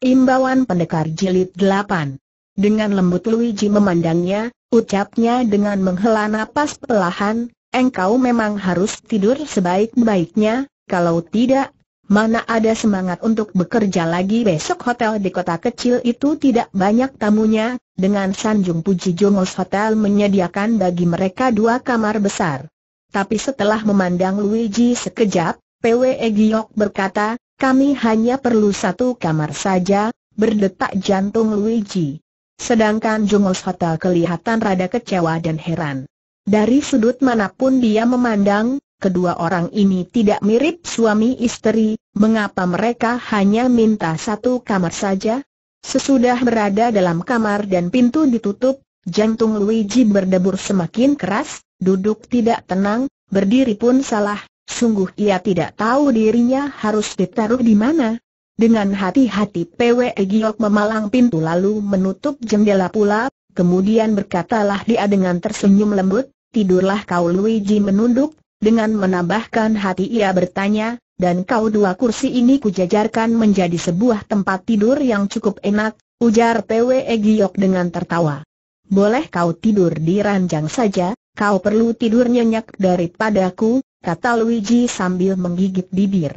Imbauan Pendekar Jilid 8 Dengan lembut Luigi memandangnya, ucapnya dengan menghela napas pelahan, engkau memang harus tidur sebaik-baiknya, kalau tidak, mana ada semangat untuk bekerja lagi besok hotel di kota kecil itu tidak banyak tamunya, dengan sanjung puji Jongos Hotel menyediakan bagi mereka dua kamar besar. Tapi setelah memandang Luigi sekejap, PWE Giok berkata, kami hanya perlu satu kamar saja, berdetak jantung Luigi. Sedangkan Jungos Hotel kelihatan rada kecewa dan heran. Dari sudut manapun dia memandang, kedua orang ini tidak mirip suami istri, mengapa mereka hanya minta satu kamar saja? Sesudah berada dalam kamar dan pintu ditutup, jantung Luigi berdebur semakin keras, duduk tidak tenang, berdiri pun salah, Sungguh ia tidak tahu dirinya harus ditaruh di mana. Dengan hati-hati Pwe Giok memalang pintu lalu menutup jendela pula, kemudian berkatalah dia dengan tersenyum lembut, tidurlah kau Luigi menunduk, dengan menambahkan hati ia bertanya, dan kau dua kursi ini kujajarkan menjadi sebuah tempat tidur yang cukup enak, ujar Pwe Giok dengan tertawa. Boleh kau tidur di ranjang saja, kau perlu tidur nyenyak daripadaku, kata Luigi sambil menggigit bibir.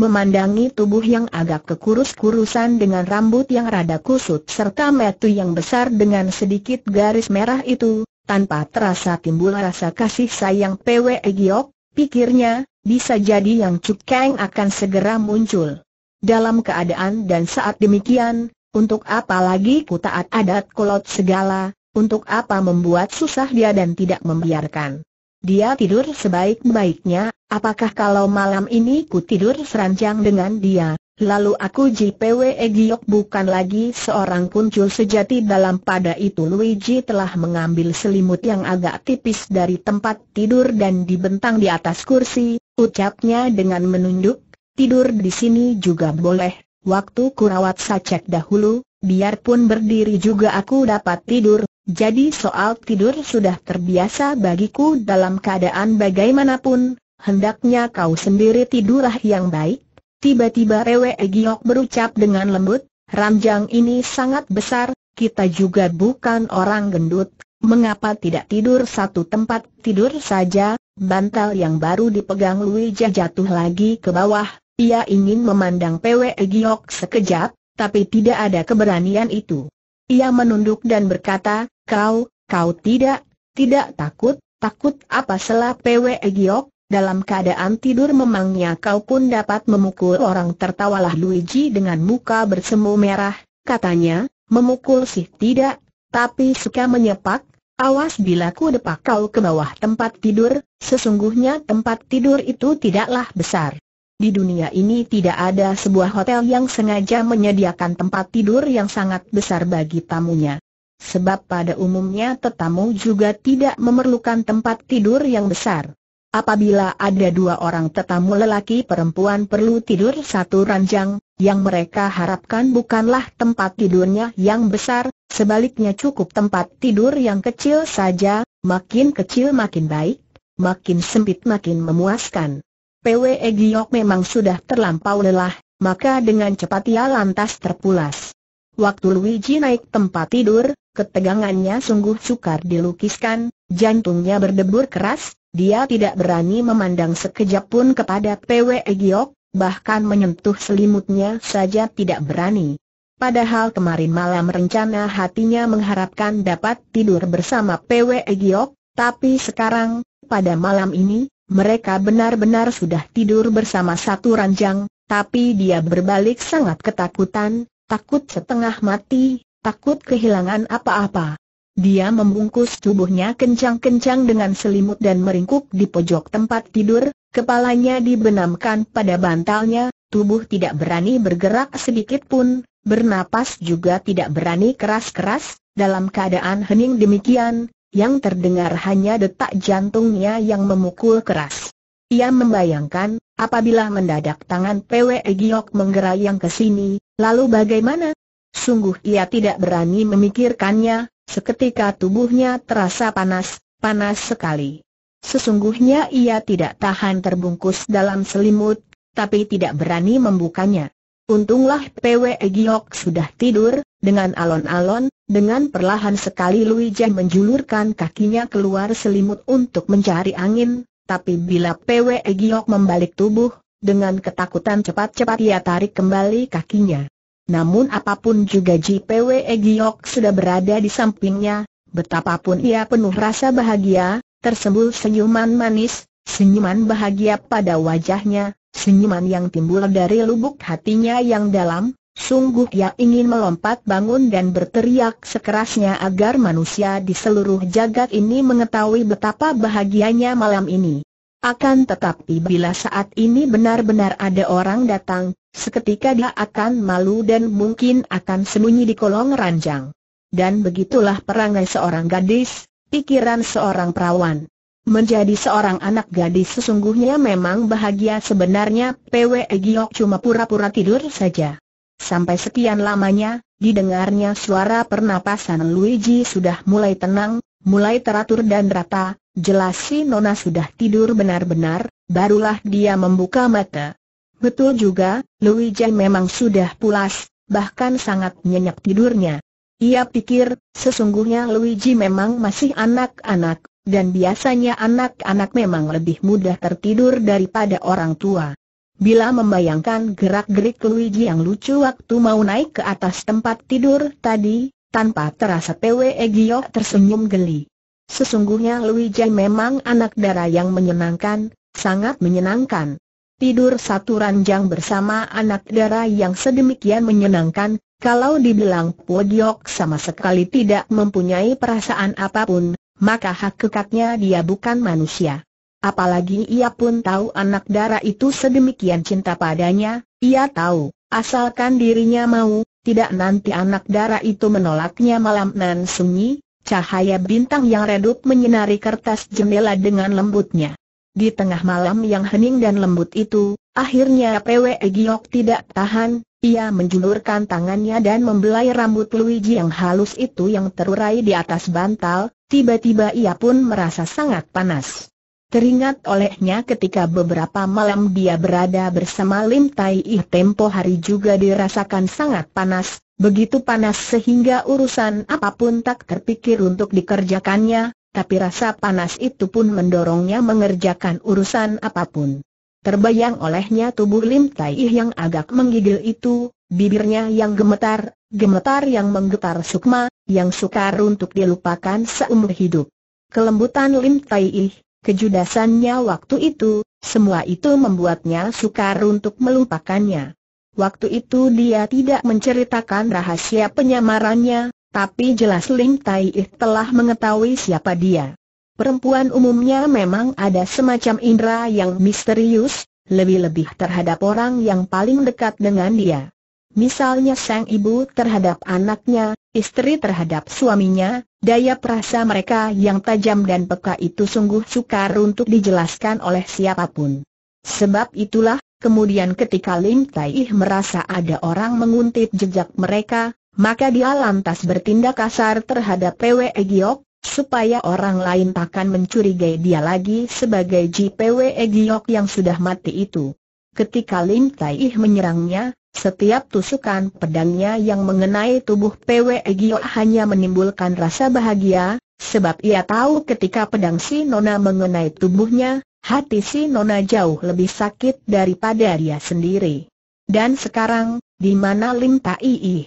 Memandangi tubuh yang agak kekurus-kurusan dengan rambut yang rada kusut serta metu yang besar dengan sedikit garis merah itu, tanpa terasa timbul rasa kasih sayang PW Giok, pikirnya, bisa jadi yang Cukeng akan segera muncul. Dalam keadaan dan saat demikian, untuk apa lagi ku taat adat kolot segala, untuk apa membuat susah dia dan tidak membiarkan. Dia tidur sebaik-baiknya, apakah kalau malam ini ku tidur seranjang dengan dia, lalu aku JPW Egyok bukan lagi seorang kuncul sejati dalam pada itu Luigi telah mengambil selimut yang agak tipis dari tempat tidur dan dibentang di atas kursi, ucapnya dengan menunduk, tidur di sini juga boleh, waktu kurawat sacek dahulu, biarpun berdiri juga aku dapat tidur, jadi soal tidur sudah terbiasa bagiku dalam keadaan bagaimanapun, hendaknya kau sendiri tidurlah yang baik. Tiba-tiba Rewe Giok berucap dengan lembut, ranjang ini sangat besar, kita juga bukan orang gendut, mengapa tidak tidur satu tempat tidur saja, bantal yang baru dipegang Luijah jatuh lagi ke bawah, ia ingin memandang Pwe Giok sekejap, tapi tidak ada keberanian itu. Ia menunduk dan berkata, kau, kau tidak, tidak takut, takut apa selah PW Giok, dalam keadaan tidur memangnya kau pun dapat memukul orang tertawalah Luigi dengan muka bersemu merah, katanya, memukul sih tidak, tapi suka menyepak, awas bila ku depak kau ke bawah tempat tidur, sesungguhnya tempat tidur itu tidaklah besar. Di dunia ini tidak ada sebuah hotel yang sengaja menyediakan tempat tidur yang sangat besar bagi tamunya. Sebab pada umumnya tetamu juga tidak memerlukan tempat tidur yang besar. Apabila ada dua orang tetamu lelaki perempuan perlu tidur satu ranjang, yang mereka harapkan bukanlah tempat tidurnya yang besar, sebaliknya cukup tempat tidur yang kecil saja, makin kecil makin baik, makin sempit makin memuaskan. PWE Giok memang sudah terlampau lelah, maka dengan cepat ia lantas terpulas. Waktu Luigi naik tempat tidur, ketegangannya sungguh sukar dilukiskan, jantungnya berdebur keras, dia tidak berani memandang sekejap pun kepada PWE Giok, bahkan menyentuh selimutnya saja tidak berani. Padahal kemarin malam rencana hatinya mengharapkan dapat tidur bersama PWE Giok, tapi sekarang, pada malam ini, mereka benar-benar sudah tidur bersama satu ranjang, tapi dia berbalik sangat ketakutan, takut setengah mati, takut kehilangan apa-apa. Dia membungkus tubuhnya kencang-kencang dengan selimut dan meringkuk di pojok tempat tidur, kepalanya dibenamkan pada bantalnya, tubuh tidak berani bergerak sedikit pun, bernapas juga tidak berani keras-keras, dalam keadaan hening demikian, yang terdengar hanya detak jantungnya yang memukul keras. Ia membayangkan, apabila mendadak tangan PWE Giok menggerayang ke sini, lalu bagaimana? Sungguh ia tidak berani memikirkannya, seketika tubuhnya terasa panas, panas sekali. Sesungguhnya ia tidak tahan terbungkus dalam selimut, tapi tidak berani membukanya. Untunglah PW Giok sudah tidur, dengan alon-alon, dengan perlahan sekali Luija menjulurkan kakinya keluar selimut untuk mencari angin, tapi bila PW Giok membalik tubuh, dengan ketakutan cepat-cepat ia tarik kembali kakinya. Namun apapun juga Ji PW Giok sudah berada di sampingnya, betapapun ia penuh rasa bahagia, tersembul senyuman manis, senyuman bahagia pada wajahnya, Senyuman yang timbul dari lubuk hatinya yang dalam, sungguh ia ingin melompat bangun dan berteriak sekerasnya agar manusia di seluruh jagat ini mengetahui betapa bahagianya malam ini. Akan tetapi bila saat ini benar-benar ada orang datang, seketika dia akan malu dan mungkin akan sembunyi di kolong ranjang. Dan begitulah perangai seorang gadis, pikiran seorang perawan. Menjadi seorang anak gadis sesungguhnya memang bahagia sebenarnya, PW Giok cuma pura-pura tidur saja. Sampai sekian lamanya, didengarnya suara pernapasan Luigi sudah mulai tenang, mulai teratur dan rata, jelas si Nona sudah tidur benar-benar, barulah dia membuka mata. Betul juga, Luigi memang sudah pulas, bahkan sangat nyenyak tidurnya. Ia pikir, sesungguhnya Luigi memang masih anak-anak, dan biasanya anak-anak memang lebih mudah tertidur daripada orang tua. Bila membayangkan gerak-gerik Luigi yang lucu waktu mau naik ke atas tempat tidur tadi, tanpa terasa PWE Gio tersenyum geli. Sesungguhnya Luigi memang anak darah yang menyenangkan, sangat menyenangkan. Tidur satu ranjang bersama anak darah yang sedemikian menyenangkan, kalau dibilang Podiok sama sekali tidak mempunyai perasaan apapun, maka hak kekaknya dia bukan manusia. Apalagi ia pun tahu anak dara itu sedemikian cinta padanya, ia tahu, asalkan dirinya mau, tidak nanti anak dara itu menolaknya malam nan sunyi, cahaya bintang yang redup menyinari kertas jendela dengan lembutnya. Di tengah malam yang hening dan lembut itu, akhirnya Pwe Giok tidak tahan, ia menjulurkan tangannya dan membelai rambut Luigi yang halus itu yang terurai di atas bantal, Tiba-tiba ia pun merasa sangat panas. Teringat olehnya ketika beberapa malam dia berada bersama Lim Tai Ih tempo hari juga dirasakan sangat panas, begitu panas sehingga urusan apapun tak terpikir untuk dikerjakannya, tapi rasa panas itu pun mendorongnya mengerjakan urusan apapun. Terbayang olehnya tubuh Lim Tai Ih yang agak menggigil itu, Bibirnya yang gemetar, gemetar yang menggetar sukma, yang sukar untuk dilupakan seumur hidup. Kelembutan Lim Tai Ih, kejudasannya waktu itu, semua itu membuatnya sukar untuk melupakannya. Waktu itu dia tidak menceritakan rahasia penyamarannya, tapi jelas Lim Tai Ih telah mengetahui siapa dia. Perempuan umumnya memang ada semacam indera yang misterius, lebih-lebih terhadap orang yang paling dekat dengan dia. Misalnya sang ibu terhadap anaknya, istri terhadap suaminya, daya perasa mereka yang tajam dan peka itu sungguh sukar untuk dijelaskan oleh siapapun. Sebab itulah, kemudian ketika Lim Tai Ih merasa ada orang menguntit jejak mereka, maka dia lantas bertindak kasar terhadap PW Giok, supaya orang lain takkan mencurigai dia lagi sebagai JPWE Giok yang sudah mati itu ketika Lim Tai menyerangnya, setiap tusukan pedangnya yang mengenai tubuh Pwe Gio hanya menimbulkan rasa bahagia, sebab ia tahu ketika pedang si Nona mengenai tubuhnya, hati si Nona jauh lebih sakit daripada dia sendiri. Dan sekarang, di mana Lim Tai Ih?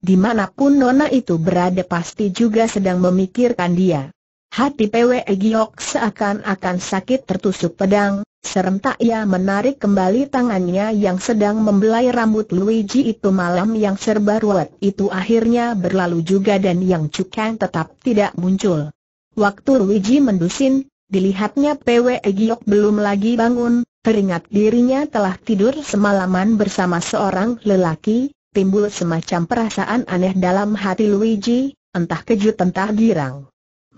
Dimanapun Nona itu berada pasti juga sedang memikirkan dia. Hati Pwe Giok seakan-akan sakit tertusuk pedang, serentak ia menarik kembali tangannya yang sedang membelai rambut Luigi itu malam yang serba ruwet itu akhirnya berlalu juga dan yang cukang tetap tidak muncul. Waktu Luigi mendusin, dilihatnya Pwe Giok belum lagi bangun, teringat dirinya telah tidur semalaman bersama seorang lelaki, timbul semacam perasaan aneh dalam hati Luigi, entah kejut entah girang.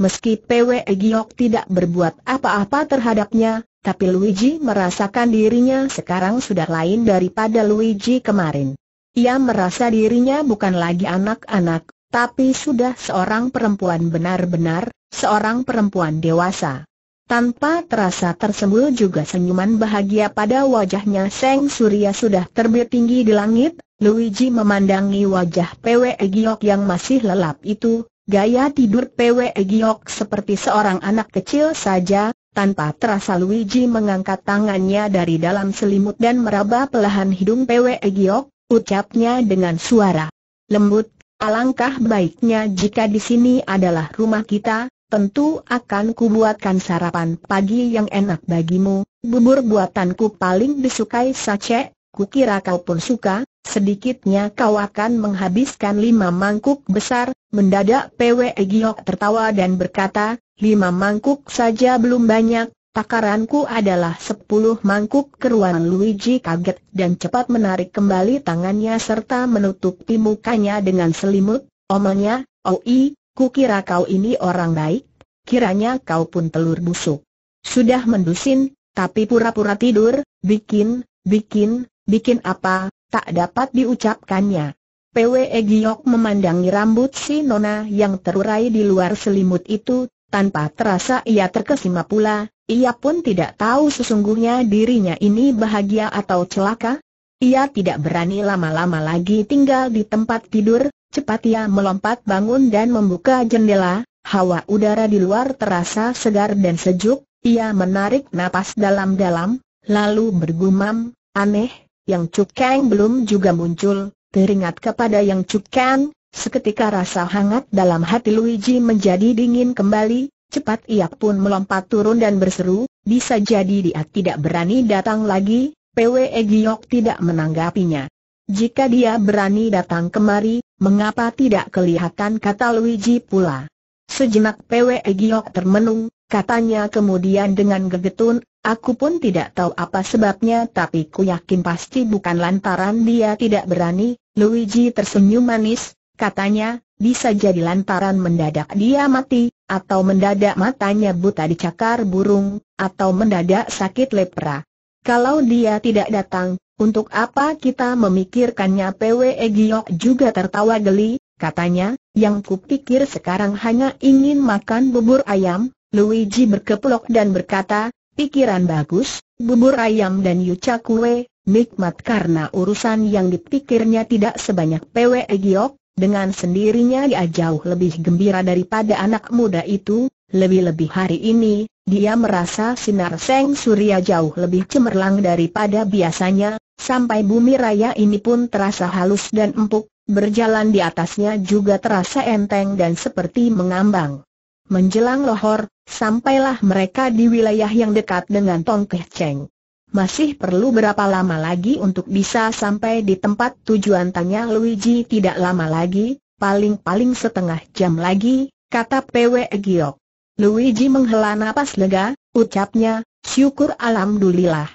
Meski PW Giok tidak berbuat apa-apa terhadapnya, tapi Luigi merasakan dirinya sekarang sudah lain daripada Luigi kemarin. Ia merasa dirinya bukan lagi anak-anak, tapi sudah seorang perempuan benar-benar, seorang perempuan dewasa. Tanpa terasa tersembul juga senyuman bahagia pada wajahnya Seng Surya sudah terbit tinggi di langit, Luigi memandangi wajah PW Giok yang masih lelap itu, Gaya tidur PW Giok seperti seorang anak kecil saja, tanpa terasa Luigi mengangkat tangannya dari dalam selimut dan meraba pelahan hidung PW Giok, ucapnya dengan suara lembut, alangkah baiknya jika di sini adalah rumah kita, tentu akan kubuatkan sarapan pagi yang enak bagimu, bubur buatanku paling disukai sace, Kukira kau pun suka, sedikitnya kau akan menghabiskan lima mangkuk besar, mendadak Pwe Giok tertawa dan berkata, lima mangkuk saja belum banyak, takaranku adalah sepuluh mangkuk keruan Luigi kaget dan cepat menarik kembali tangannya serta menutupi mukanya dengan selimut, Omanya, oi, oh kukira kau ini orang baik, kiranya kau pun telur busuk. Sudah mendusin, tapi pura-pura tidur, bikin, bikin, bikin apa, tak dapat diucapkannya. PWE Giok memandangi rambut si Nona yang terurai di luar selimut itu, tanpa terasa ia terkesima pula, ia pun tidak tahu sesungguhnya dirinya ini bahagia atau celaka. Ia tidak berani lama-lama lagi tinggal di tempat tidur, cepat ia melompat bangun dan membuka jendela, hawa udara di luar terasa segar dan sejuk, ia menarik napas dalam-dalam, lalu bergumam, aneh, yang Cukeng belum juga muncul, teringat kepada Yang Cukeng, seketika rasa hangat dalam hati Luigi menjadi dingin kembali, cepat ia pun melompat turun dan berseru, bisa jadi dia tidak berani datang lagi, PWE Giyok tidak menanggapinya. Jika dia berani datang kemari, mengapa tidak kelihatan kata Luigi pula. Sejenak PWE Giyok termenung, Katanya kemudian dengan gegetun, aku pun tidak tahu apa sebabnya tapi ku yakin pasti bukan lantaran dia tidak berani, Luigi tersenyum manis, katanya, bisa jadi lantaran mendadak dia mati, atau mendadak matanya buta dicakar burung, atau mendadak sakit lepra. Kalau dia tidak datang, untuk apa kita memikirkannya PW Giyok juga tertawa geli, katanya, yang kupikir sekarang hanya ingin makan bubur ayam, Luigi berkeplok dan berkata, pikiran bagus, bubur ayam dan yuca kue, nikmat karena urusan yang dipikirnya tidak sebanyak PW Giok, dengan sendirinya dia jauh lebih gembira daripada anak muda itu, lebih-lebih hari ini, dia merasa sinar Seng Surya jauh lebih cemerlang daripada biasanya, sampai bumi raya ini pun terasa halus dan empuk, berjalan di atasnya juga terasa enteng dan seperti mengambang. Menjelang lohor, Sampailah mereka di wilayah yang dekat dengan Tong Tongkeh Cheng. Masih perlu berapa lama lagi untuk bisa sampai di tempat tujuan tanya Luigi tidak lama lagi, paling-paling setengah jam lagi, kata PW Giok. Luigi menghela napas lega, ucapnya, syukur alhamdulillah.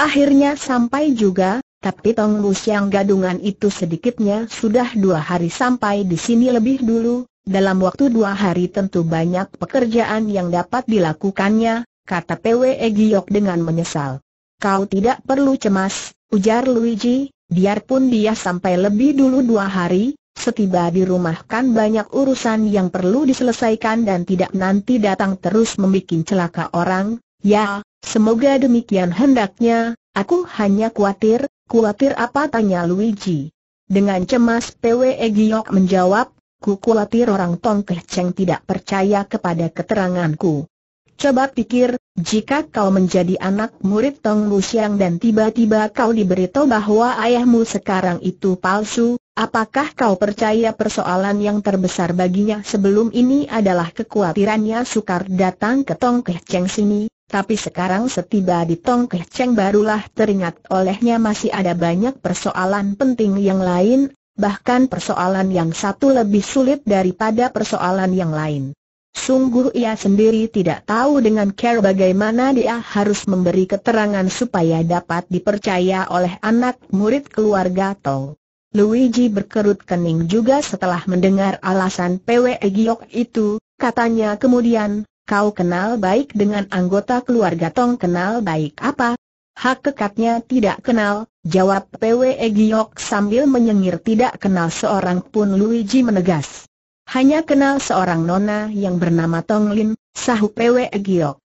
Akhirnya sampai juga, tapi Tong Lu Siang gadungan itu sedikitnya sudah dua hari sampai di sini lebih dulu, dalam waktu dua hari tentu banyak pekerjaan yang dapat dilakukannya, kata PWE Giok dengan menyesal. Kau tidak perlu cemas, ujar Luigi, biarpun dia sampai lebih dulu dua hari, setiba di rumah kan banyak urusan yang perlu diselesaikan dan tidak nanti datang terus membuat celaka orang, ya, semoga demikian hendaknya, aku hanya khawatir, khawatir apa tanya Luigi. Dengan cemas PWE Giok menjawab, Ku khawatir orang Tong Keh Cheng tidak percaya kepada keteranganku. Coba pikir, jika kau menjadi anak murid Tong Lu Xiang dan tiba-tiba kau diberitahu bahwa ayahmu sekarang itu palsu, apakah kau percaya persoalan yang terbesar baginya sebelum ini adalah kekhawatirannya sukar datang ke Tong Keh Cheng sini, tapi sekarang setiba di Tong Keh Cheng barulah teringat olehnya masih ada banyak persoalan penting yang lain bahkan persoalan yang satu lebih sulit daripada persoalan yang lain. Sungguh ia sendiri tidak tahu dengan care bagaimana dia harus memberi keterangan supaya dapat dipercaya oleh anak murid keluarga Tong. Luigi berkerut kening juga setelah mendengar alasan PW Giok itu, katanya kemudian, kau kenal baik dengan anggota keluarga Tong kenal baik apa, Hak kekatnya tidak kenal, jawab PWE Giok sambil menyengir tidak kenal seorang pun Luigi menegas. Hanya kenal seorang nona yang bernama Tonglin, sahut PWE Giok.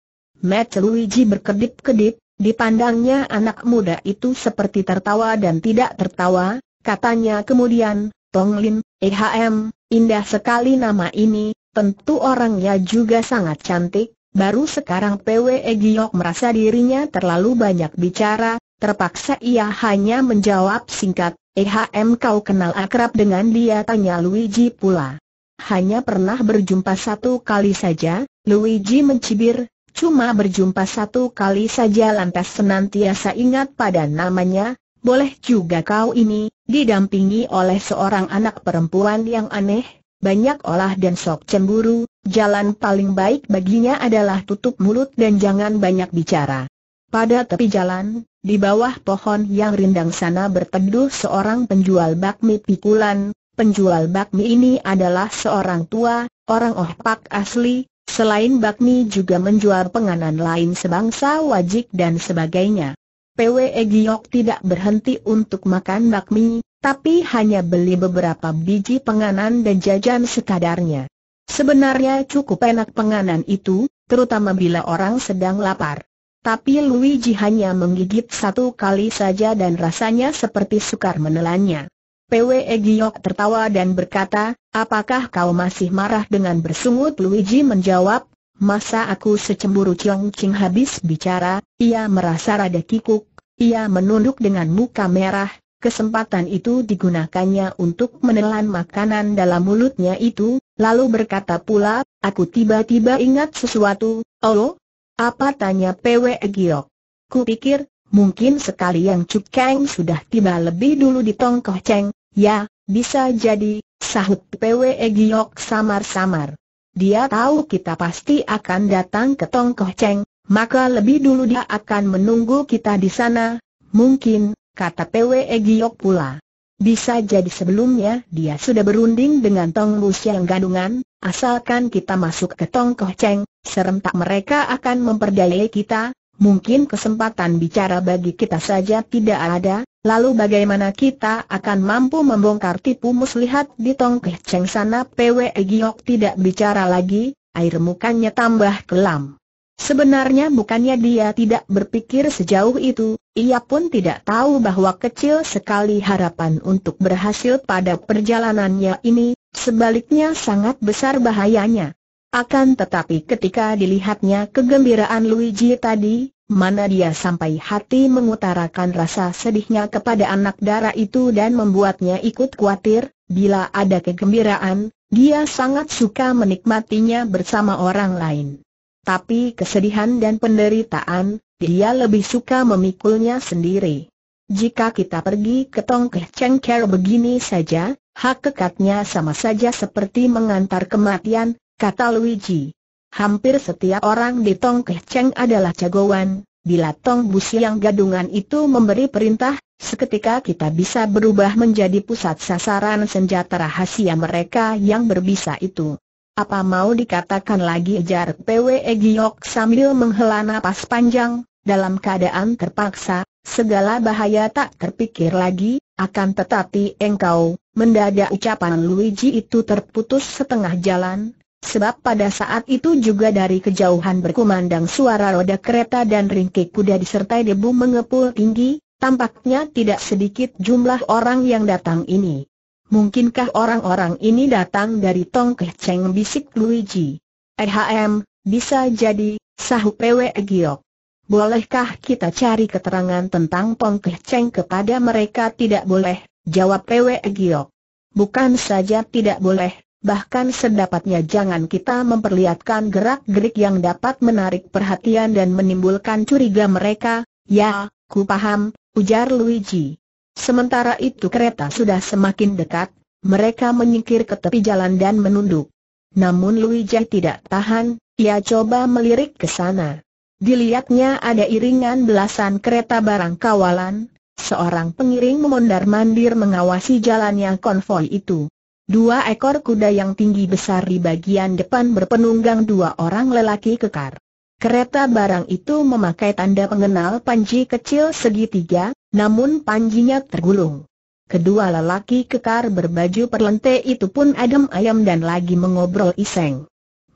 Matt Luigi berkedip-kedip, dipandangnya anak muda itu seperti tertawa dan tidak tertawa, katanya kemudian, Tonglin, EHM, indah sekali nama ini, tentu orangnya juga sangat cantik, Baru sekarang PWE Giok merasa dirinya terlalu banyak bicara, terpaksa ia hanya menjawab singkat, EHM kau kenal akrab dengan dia tanya Luigi pula. Hanya pernah berjumpa satu kali saja, Luigi mencibir, cuma berjumpa satu kali saja lantas senantiasa ingat pada namanya, boleh juga kau ini, didampingi oleh seorang anak perempuan yang aneh, banyak olah dan sok cemburu, jalan paling baik baginya adalah tutup mulut dan jangan banyak bicara. Pada tepi jalan, di bawah pohon yang rindang sana berteduh seorang penjual bakmi pikulan, penjual bakmi ini adalah seorang tua, orang Ohpak asli, Selain bakmi juga menjual penganan lain sebangsa wajik dan sebagainya. PWE Giok tidak berhenti untuk makan bakmi, tapi hanya beli beberapa biji penganan dan jajan sekadarnya. Sebenarnya cukup enak penganan itu, terutama bila orang sedang lapar. Tapi Luigi hanya menggigit satu kali saja dan rasanya seperti sukar menelannya. PWE Giok tertawa dan berkata, apakah kau masih marah dengan bersungut Luigi menjawab, masa aku secemburu Chong Ching habis bicara, ia merasa rada kikuk, ia menunduk dengan muka merah, Kesempatan itu digunakannya untuk menelan makanan dalam mulutnya itu, lalu berkata pula, aku tiba-tiba ingat sesuatu, oh Apa tanya PW Giok? pikir mungkin sekali yang Chuk Kang sudah tiba lebih dulu di Tongkoh Cheng, ya, bisa jadi, sahut PW Giok samar-samar. Dia tahu kita pasti akan datang ke Tong Koh Cheng, maka lebih dulu dia akan menunggu kita di sana, mungkin, kata PW Giok pula. Bisa jadi sebelumnya dia sudah berunding dengan Tong Bus yang gadungan, asalkan kita masuk ke Tong Koh Cheng, serentak mereka akan memperdayai kita, Mungkin kesempatan bicara bagi kita saja tidak ada, lalu bagaimana kita akan mampu membongkar tipu muslihat di tongkeh ceng sana Pwe Giok tidak bicara lagi, air mukanya tambah kelam. Sebenarnya bukannya dia tidak berpikir sejauh itu, ia pun tidak tahu bahwa kecil sekali harapan untuk berhasil pada perjalanannya ini, sebaliknya sangat besar bahayanya. Akan tetapi ketika dilihatnya kegembiraan Luigi tadi, mana dia sampai hati mengutarakan rasa sedihnya kepada anak darah itu dan membuatnya ikut khawatir, bila ada kegembiraan, dia sangat suka menikmatinya bersama orang lain. Tapi kesedihan dan penderitaan, dia lebih suka memikulnya sendiri. Jika kita pergi ke Tongkeh cengker begini saja, hak kekatnya sama saja seperti mengantar kematian, kata Luigi. Hampir setiap orang di Tong Keh Cheng adalah jagoan, bila Tong Busi yang gadungan itu memberi perintah, seketika kita bisa berubah menjadi pusat sasaran senjata rahasia mereka yang berbisa itu. Apa mau dikatakan lagi ejar PWE Giok sambil menghela napas panjang, dalam keadaan terpaksa, segala bahaya tak terpikir lagi, akan tetapi engkau, mendadak ucapan Luigi itu terputus setengah jalan, Sebab pada saat itu juga dari kejauhan berkumandang suara roda kereta dan ringkik kuda disertai debu mengepul tinggi, tampaknya tidak sedikit jumlah orang yang datang ini. Mungkinkah orang-orang ini datang dari Tong Keh bisik Luigi? EHM, bisa jadi, Sahu PW Giok. Bolehkah kita cari keterangan tentang Tong Keh kepada mereka? Tidak boleh, jawab PW Giok. Bukan saja tidak boleh, bahkan sedapatnya jangan kita memperlihatkan gerak-gerik yang dapat menarik perhatian dan menimbulkan curiga mereka, ya, ku paham, ujar Luigi. Sementara itu kereta sudah semakin dekat, mereka menyingkir ke tepi jalan dan menunduk. Namun Luigi tidak tahan, ia coba melirik ke sana. Dilihatnya ada iringan belasan kereta barang kawalan, seorang pengiring memondar-mandir mengawasi jalannya konvoi itu. Dua ekor kuda yang tinggi besar di bagian depan berpenunggang dua orang lelaki kekar. Kereta barang itu memakai tanda pengenal panji kecil segitiga, namun panjinya tergulung. Kedua lelaki kekar berbaju perlente itu pun adem ayam dan lagi mengobrol iseng.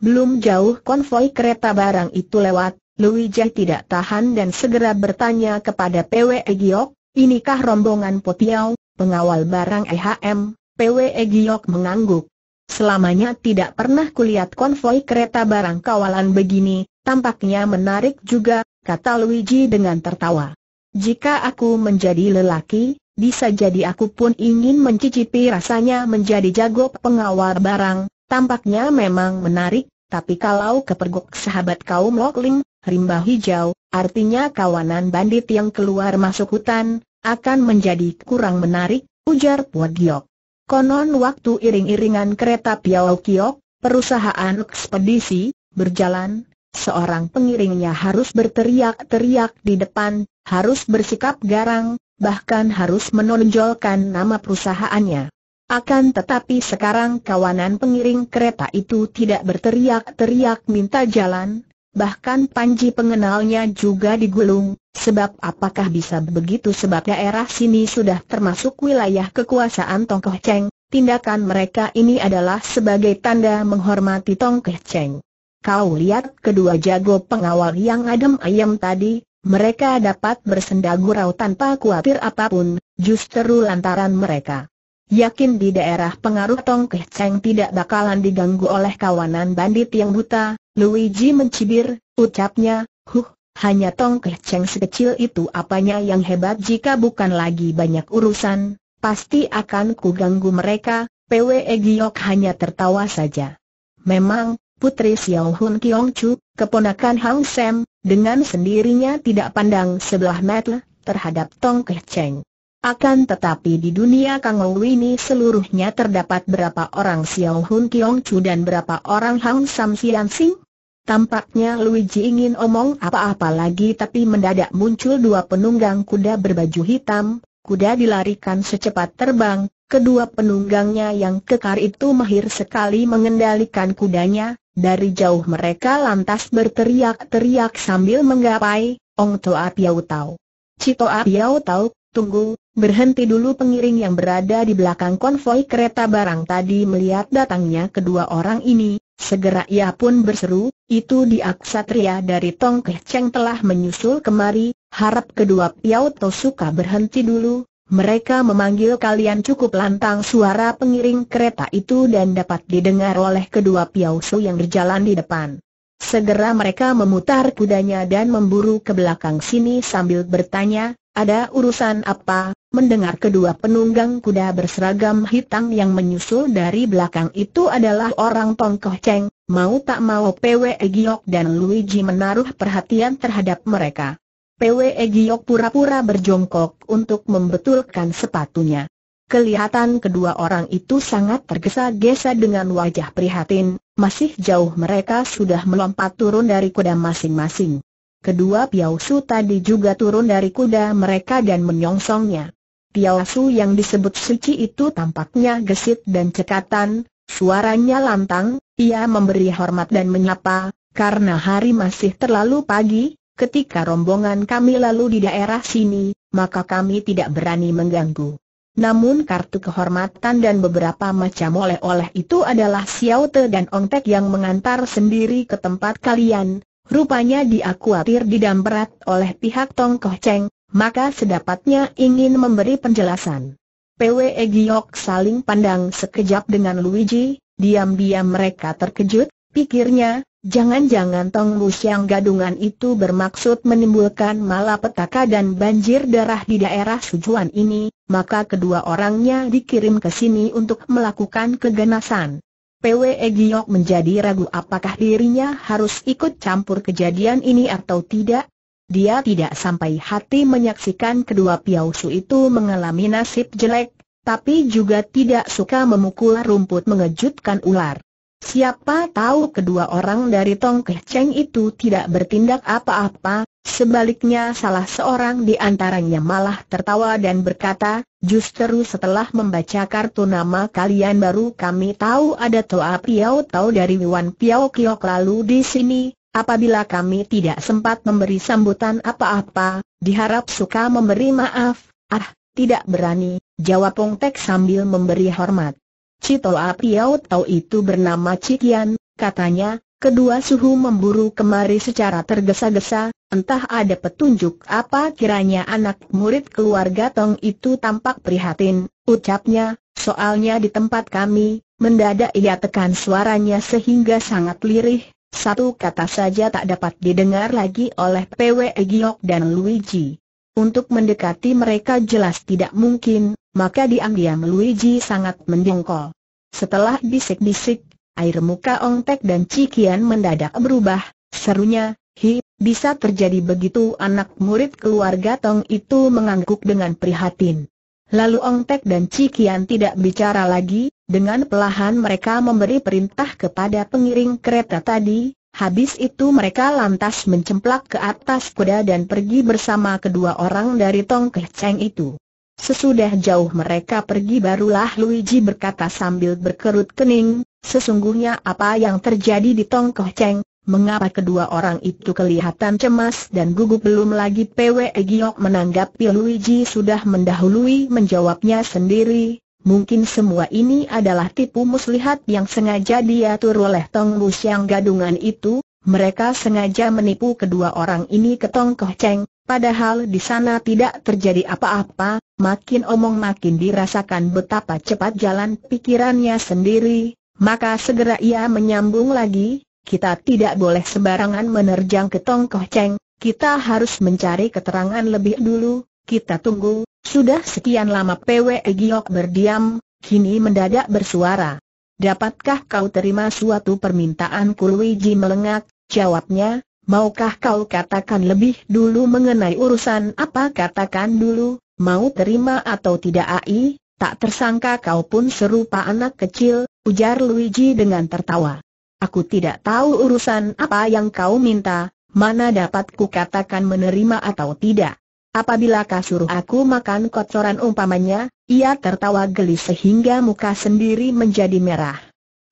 Belum jauh konvoi kereta barang itu lewat, Luigi tidak tahan dan segera bertanya kepada PW Giok, inikah rombongan Potiau, pengawal barang EHM? PWE Giok mengangguk. Selamanya tidak pernah kulihat konvoy kereta barang kawalan begini, tampaknya menarik juga, kata Luigi dengan tertawa. Jika aku menjadi lelaki, bisa jadi aku pun ingin mencicipi rasanya menjadi jago pengawal barang, tampaknya memang menarik, tapi kalau kepergok sahabat kaum Lokling, rimba hijau, artinya kawanan bandit yang keluar masuk hutan, akan menjadi kurang menarik, ujar Puat Giok. Konon waktu iring-iringan kereta Piao Kiok, perusahaan ekspedisi, berjalan, seorang pengiringnya harus berteriak-teriak di depan, harus bersikap garang, bahkan harus menonjolkan nama perusahaannya. Akan tetapi sekarang kawanan pengiring kereta itu tidak berteriak-teriak minta jalan, Bahkan Panji pengenalnya juga digulung, sebab apakah bisa begitu sebab daerah sini sudah termasuk wilayah kekuasaan Tong Keh Cheng, tindakan mereka ini adalah sebagai tanda menghormati Tong Keh Cheng. Kau lihat kedua jago pengawal yang adem ayam tadi, mereka dapat bersenda gurau tanpa khawatir apapun, justru lantaran mereka yakin di daerah pengaruh Tong Keh Cheng tidak bakalan diganggu oleh kawanan bandit yang buta, Luigi mencibir, ucapnya, huh, hanya Tong Keceng sekecil itu apanya yang hebat jika bukan lagi banyak urusan, pasti akan kuganggu mereka, Pwe Giyok hanya tertawa saja. Memang, Putri Xiao Hun Kiong Chu, keponakan Hang Sam, dengan sendirinya tidak pandang sebelah mata terhadap Tong Keceng. Akan tetapi di dunia Kangou ini seluruhnya terdapat berapa orang Xiao Hun Kiong Chu dan berapa orang Hang Sam Sian Sing? Tampaknya Luigi ingin omong apa-apa lagi tapi mendadak muncul dua penunggang kuda berbaju hitam, kuda dilarikan secepat terbang, kedua penunggangnya yang kekar itu mahir sekali mengendalikan kudanya, dari jauh mereka lantas berteriak-teriak sambil menggapai, Ong Toa Piau Tau. Cito Piau Tau, tunggu, Berhenti dulu pengiring yang berada di belakang konvoi kereta barang tadi melihat datangnya kedua orang ini, segera ia pun berseru, itu dia ksatria dari Tong Keh telah menyusul kemari, harap kedua Piao suka berhenti dulu, mereka memanggil kalian cukup lantang suara pengiring kereta itu dan dapat didengar oleh kedua Piao yang berjalan di depan. Segera mereka memutar kudanya dan memburu ke belakang sini sambil bertanya, ada urusan apa? Mendengar kedua penunggang kuda berseragam hitam yang menyusul dari belakang itu adalah orang Tongkoh Cheng, mau tak mau PWE Giok dan Luigi menaruh perhatian terhadap mereka. PWE Giok pura-pura berjongkok untuk membetulkan sepatunya. Kelihatan kedua orang itu sangat tergesa-gesa dengan wajah prihatin, masih jauh mereka sudah melompat turun dari kuda masing-masing. Kedua Piao tadi juga turun dari kuda mereka dan menyongsongnya. Piao yang disebut suci itu tampaknya gesit dan cekatan, suaranya lantang, ia memberi hormat dan menyapa, karena hari masih terlalu pagi, ketika rombongan kami lalu di daerah sini, maka kami tidak berani mengganggu. Namun kartu kehormatan dan beberapa macam oleh-oleh itu adalah Xiao Te dan Ong Tek yang mengantar sendiri ke tempat kalian, Rupanya dia khawatir didamperat oleh pihak Tong Koh Cheng, maka sedapatnya ingin memberi penjelasan. PWE Giok saling pandang sekejap dengan Luigi, diam-diam mereka terkejut, pikirnya, jangan-jangan Tong Siang gadungan itu bermaksud menimbulkan malapetaka dan banjir darah di daerah Sujuan ini, maka kedua orangnya dikirim ke sini untuk melakukan keganasan. PWE Giok menjadi ragu apakah dirinya harus ikut campur kejadian ini atau tidak. Dia tidak sampai hati menyaksikan kedua piausu itu mengalami nasib jelek, tapi juga tidak suka memukul rumput mengejutkan ular. Siapa tahu kedua orang dari Tong Keh Cheng itu tidak bertindak apa-apa, Sebaliknya salah seorang di antaranya malah tertawa dan berkata, justru setelah membaca kartu nama kalian baru kami tahu ada Toa Piao Tau dari Wan Piao Kiok lalu di sini, apabila kami tidak sempat memberi sambutan apa-apa, diharap suka memberi maaf, ah, tidak berani, jawab Pong Tek sambil memberi hormat. Citoa Piao Tau itu bernama Cikian, katanya, Kedua suhu memburu kemari secara tergesa-gesa, entah ada petunjuk apa kiranya anak murid keluarga Tong itu tampak prihatin, ucapnya, soalnya di tempat kami, mendadak ia tekan suaranya sehingga sangat lirih, satu kata saja tak dapat didengar lagi oleh PW Giok dan Luigi. Untuk mendekati mereka jelas tidak mungkin, maka diam-diam Luigi sangat mendongkol. Setelah bisik-bisik air muka Ong Tek dan Cikian mendadak berubah, serunya, hi, bisa terjadi begitu anak murid keluarga Tong itu mengangguk dengan prihatin. Lalu Ong Tek dan Cikian tidak bicara lagi, dengan pelahan mereka memberi perintah kepada pengiring kereta tadi, habis itu mereka lantas mencemplak ke atas kuda dan pergi bersama kedua orang dari Tong Keh Cheng itu. Sesudah jauh mereka pergi barulah Luigi berkata sambil berkerut kening, sesungguhnya apa yang terjadi di Koh Cheng, mengapa kedua orang itu kelihatan cemas dan gugup belum lagi Pwe Giok menanggapi Luigi sudah mendahului menjawabnya sendiri, mungkin semua ini adalah tipu muslihat yang sengaja diatur oleh Tong Bus yang gadungan itu, mereka sengaja menipu kedua orang ini ke Koh Cheng, Padahal di sana tidak terjadi apa-apa, makin omong makin dirasakan betapa cepat jalan pikirannya sendiri, maka segera ia menyambung lagi, kita tidak boleh sembarangan menerjang ke Tongkoh Cheng, kita harus mencari keterangan lebih dulu, kita tunggu, sudah sekian lama PW Giok berdiam, kini mendadak bersuara. Dapatkah kau terima suatu permintaan Kulwiji melengak? Jawabnya, maukah kau katakan lebih dulu mengenai urusan apa katakan dulu, mau terima atau tidak ai, tak tersangka kau pun serupa anak kecil, ujar Luigi dengan tertawa. Aku tidak tahu urusan apa yang kau minta, mana dapat ku katakan menerima atau tidak. Apabila kau suruh aku makan kotoran umpamanya, ia tertawa geli sehingga muka sendiri menjadi merah.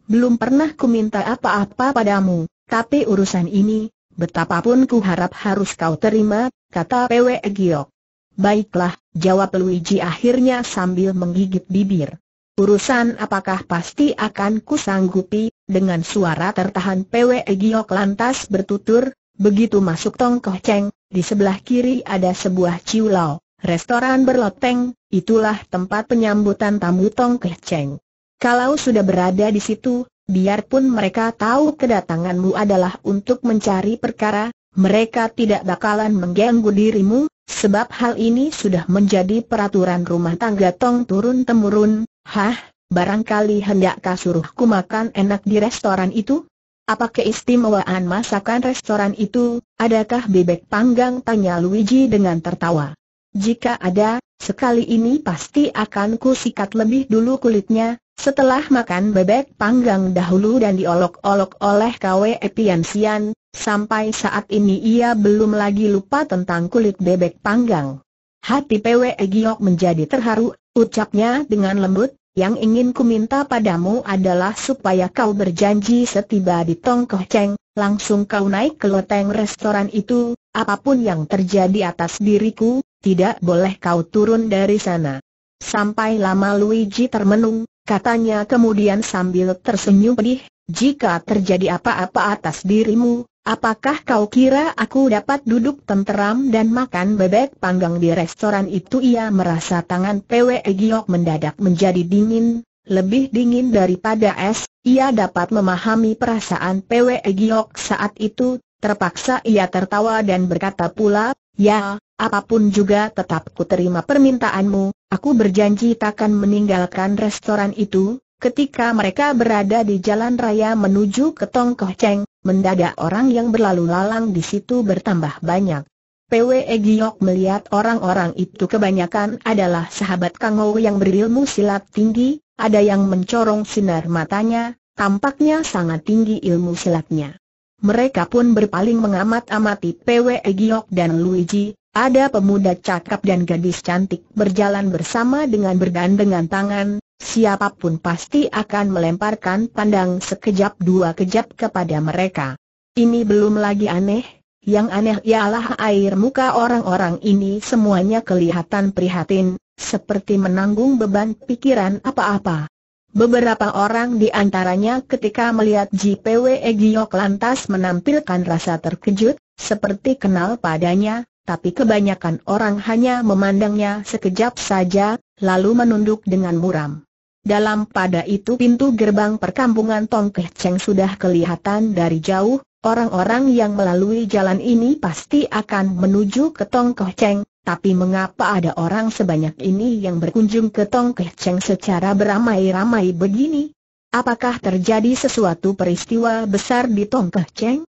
Belum pernah ku minta apa-apa padamu, tapi urusan ini, betapapun ku harap harus kau terima, kata Pwe Giok. Baiklah, jawab Luigi akhirnya sambil menggigit bibir. Urusan apakah pasti akan kusanggupi, dengan suara tertahan Pwe Giok lantas bertutur, begitu masuk Tong Koh Cheng, di sebelah kiri ada sebuah ciulau, restoran berloteng, itulah tempat penyambutan tamu Tong Koh Cheng. Kalau sudah berada di situ, biarpun mereka tahu kedatanganmu adalah untuk mencari perkara, mereka tidak bakalan mengganggu dirimu, sebab hal ini sudah menjadi peraturan rumah tangga tong turun-temurun, hah, barangkali hendak suruhku makan enak di restoran itu? Apa keistimewaan masakan restoran itu, adakah bebek panggang? Tanya Luigi dengan tertawa. Jika ada, sekali ini pasti akan ku sikat lebih dulu kulitnya, setelah makan bebek panggang dahulu dan diolok-olok oleh Kwe Pian Sian, sampai saat ini ia belum lagi lupa tentang kulit bebek panggang. Hati Pwe Giok menjadi terharu, ucapnya dengan lembut, yang ingin ku minta padamu adalah supaya kau berjanji setiba di Tongkoh Cheng, langsung kau naik ke loteng restoran itu, apapun yang terjadi atas diriku, tidak boleh kau turun dari sana. Sampai lama Luigi termenung, katanya kemudian sambil tersenyum pedih, jika terjadi apa-apa atas dirimu, apakah kau kira aku dapat duduk tenteram dan makan bebek panggang di restoran itu? Ia merasa tangan PW Giok mendadak menjadi dingin, lebih dingin daripada es, ia dapat memahami perasaan PW Giok saat itu, terpaksa ia tertawa dan berkata pula, Ya, apapun juga tetap ku terima permintaanmu, Aku berjanji takkan meninggalkan restoran itu, ketika mereka berada di jalan raya menuju ke Tong Cheng, mendadak orang yang berlalu lalang di situ bertambah banyak. PW e Giok melihat orang-orang itu kebanyakan adalah sahabat Kang Ou yang berilmu silat tinggi, ada yang mencorong sinar matanya, tampaknya sangat tinggi ilmu silatnya. Mereka pun berpaling mengamat-amati PW e Giok dan Luigi, ada pemuda cakap dan gadis cantik berjalan bersama dengan bergandengan tangan, siapapun pasti akan melemparkan pandang sekejap dua kejap kepada mereka. Ini belum lagi aneh, yang aneh ialah air muka orang-orang ini semuanya kelihatan prihatin, seperti menanggung beban pikiran apa-apa. Beberapa orang di antaranya ketika melihat JPW Egyok lantas menampilkan rasa terkejut, seperti kenal padanya, tapi kebanyakan orang hanya memandangnya sekejap saja, lalu menunduk dengan muram. Dalam pada itu pintu gerbang perkampungan Tong Keh Cheng sudah kelihatan dari jauh, orang-orang yang melalui jalan ini pasti akan menuju ke Tong Keh Cheng, tapi mengapa ada orang sebanyak ini yang berkunjung ke Tong Keh Cheng secara beramai-ramai begini? Apakah terjadi sesuatu peristiwa besar di Tong Keh Cheng?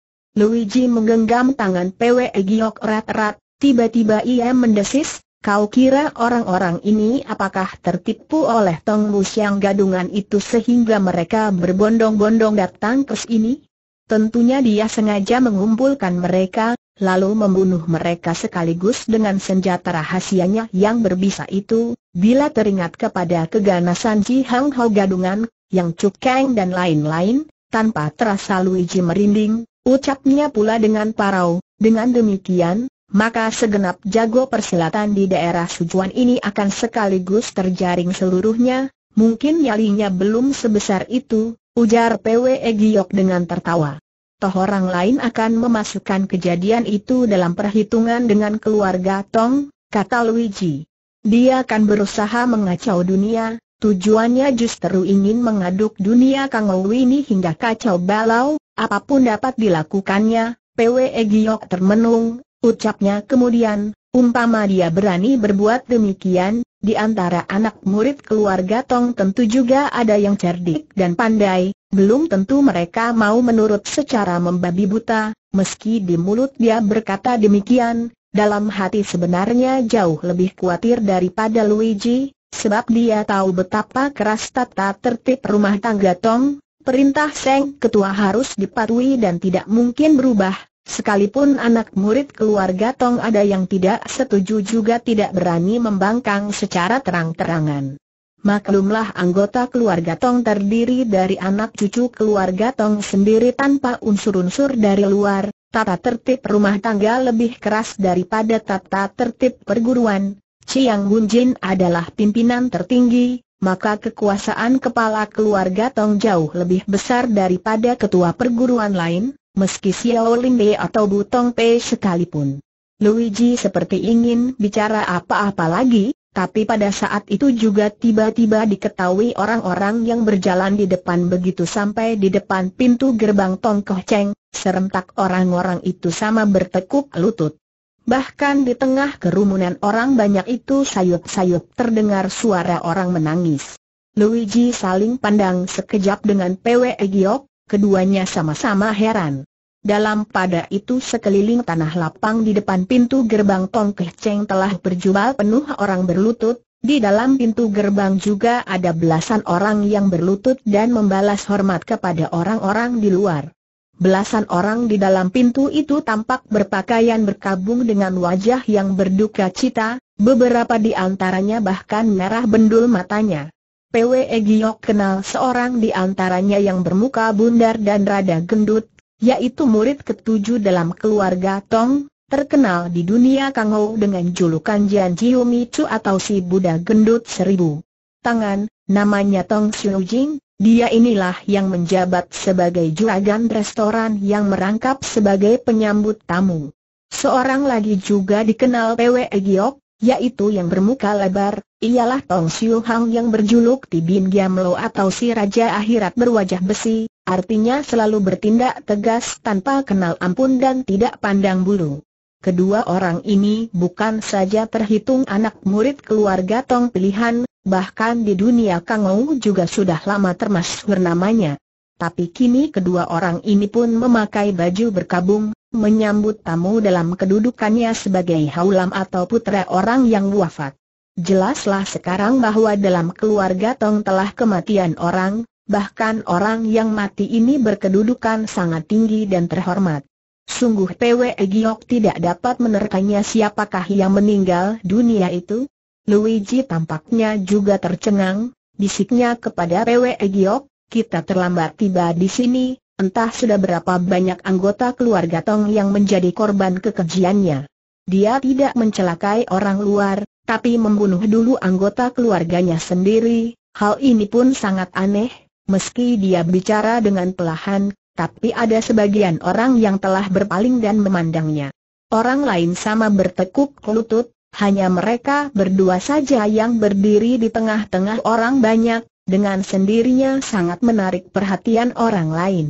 Luigi menggenggam tangan Pwe Giok erat-erat, Tiba-tiba ia mendesis, kau kira orang-orang ini apakah tertipu oleh Tong Mu Siang gadungan itu sehingga mereka berbondong-bondong datang ke sini? Tentunya dia sengaja mengumpulkan mereka, lalu membunuh mereka sekaligus dengan senjata rahasianya yang berbisa itu, bila teringat kepada keganasan Ji Hang Ho gadungan, yang cukeng dan lain-lain, tanpa terasa Luigi merinding, ucapnya pula dengan parau, dengan demikian, maka segenap jago persilatan di daerah Sujuan ini akan sekaligus terjaring seluruhnya, mungkin nyalinya belum sebesar itu, ujar PW Giok dengan tertawa. Toh orang lain akan memasukkan kejadian itu dalam perhitungan dengan keluarga Tong, kata Luigi. Dia akan berusaha mengacau dunia, tujuannya justru ingin mengaduk dunia Kang ini hingga kacau balau, apapun dapat dilakukannya, PW Giok termenung, Ucapnya kemudian, umpama dia berani berbuat demikian, di antara anak murid keluarga Tong tentu juga ada yang cerdik dan pandai, belum tentu mereka mau menurut secara membabi buta, meski di mulut dia berkata demikian, dalam hati sebenarnya jauh lebih khawatir daripada Luigi, sebab dia tahu betapa keras tata tertib rumah tangga Tong, perintah Seng Ketua harus dipatuhi dan tidak mungkin berubah, Sekalipun anak murid keluarga Tong ada yang tidak setuju juga tidak berani membangkang secara terang-terangan. Maklumlah anggota keluarga Tong terdiri dari anak cucu keluarga Tong sendiri tanpa unsur-unsur dari luar, tata tertib rumah tangga lebih keras daripada tata tertib perguruan. Chiang Gunjin adalah pimpinan tertinggi, maka kekuasaan kepala keluarga Tong jauh lebih besar daripada ketua perguruan lain, meski Xiao Limbe atau Butong Pei sekalipun. Luigi seperti ingin bicara apa-apa lagi, tapi pada saat itu juga tiba-tiba diketahui orang-orang yang berjalan di depan begitu sampai di depan pintu gerbang Tong Koh Cheng, serentak orang-orang itu sama bertekuk lutut. Bahkan di tengah kerumunan orang banyak itu sayup-sayup terdengar suara orang menangis. Luigi saling pandang sekejap dengan Pwe Giok, Keduanya sama-sama heran. Dalam pada itu sekeliling tanah lapang di depan pintu gerbang Tong Keh Cheng telah berjubal penuh orang berlutut, di dalam pintu gerbang juga ada belasan orang yang berlutut dan membalas hormat kepada orang-orang di luar. Belasan orang di dalam pintu itu tampak berpakaian berkabung dengan wajah yang berduka cita, beberapa di antaranya bahkan merah bendul matanya. PW e Giok kenal seorang di antaranya yang bermuka bundar dan rada gendut, yaitu murid ketujuh dalam keluarga Tong, terkenal di dunia Kangou dengan julukan Jian Chu atau si Buddha Gendut Seribu. Tangan, namanya Tong Xiujing, dia inilah yang menjabat sebagai juragan restoran yang merangkap sebagai penyambut tamu. Seorang lagi juga dikenal PW e Giok, yaitu yang bermuka lebar, ialah Tong Siu Hang yang berjuluk Tibin Lo atau si Raja Akhirat berwajah besi, artinya selalu bertindak tegas tanpa kenal ampun dan tidak pandang bulu. Kedua orang ini bukan saja terhitung anak murid keluarga Tong pilihan, bahkan di dunia Ou juga sudah lama termasuk namanya. Tapi kini kedua orang ini pun memakai baju berkabung, menyambut tamu dalam kedudukannya sebagai haulam atau putra orang yang wafat. Jelaslah sekarang bahwa dalam keluarga Tong telah kematian orang, bahkan orang yang mati ini berkedudukan sangat tinggi dan terhormat. Sungguh Pwe Giok tidak dapat menerkanya siapakah yang meninggal dunia itu? Luigi tampaknya juga tercengang, bisiknya kepada Pwe Giok, kita terlambat tiba di sini, Entah sudah berapa banyak anggota keluarga Tong yang menjadi korban kekejiannya. Dia tidak mencelakai orang luar, tapi membunuh dulu anggota keluarganya sendiri. Hal ini pun sangat aneh, meski dia bicara dengan pelahan, tapi ada sebagian orang yang telah berpaling dan memandangnya. Orang lain sama bertekuk lutut, hanya mereka berdua saja yang berdiri di tengah-tengah orang banyak, dengan sendirinya sangat menarik perhatian orang lain.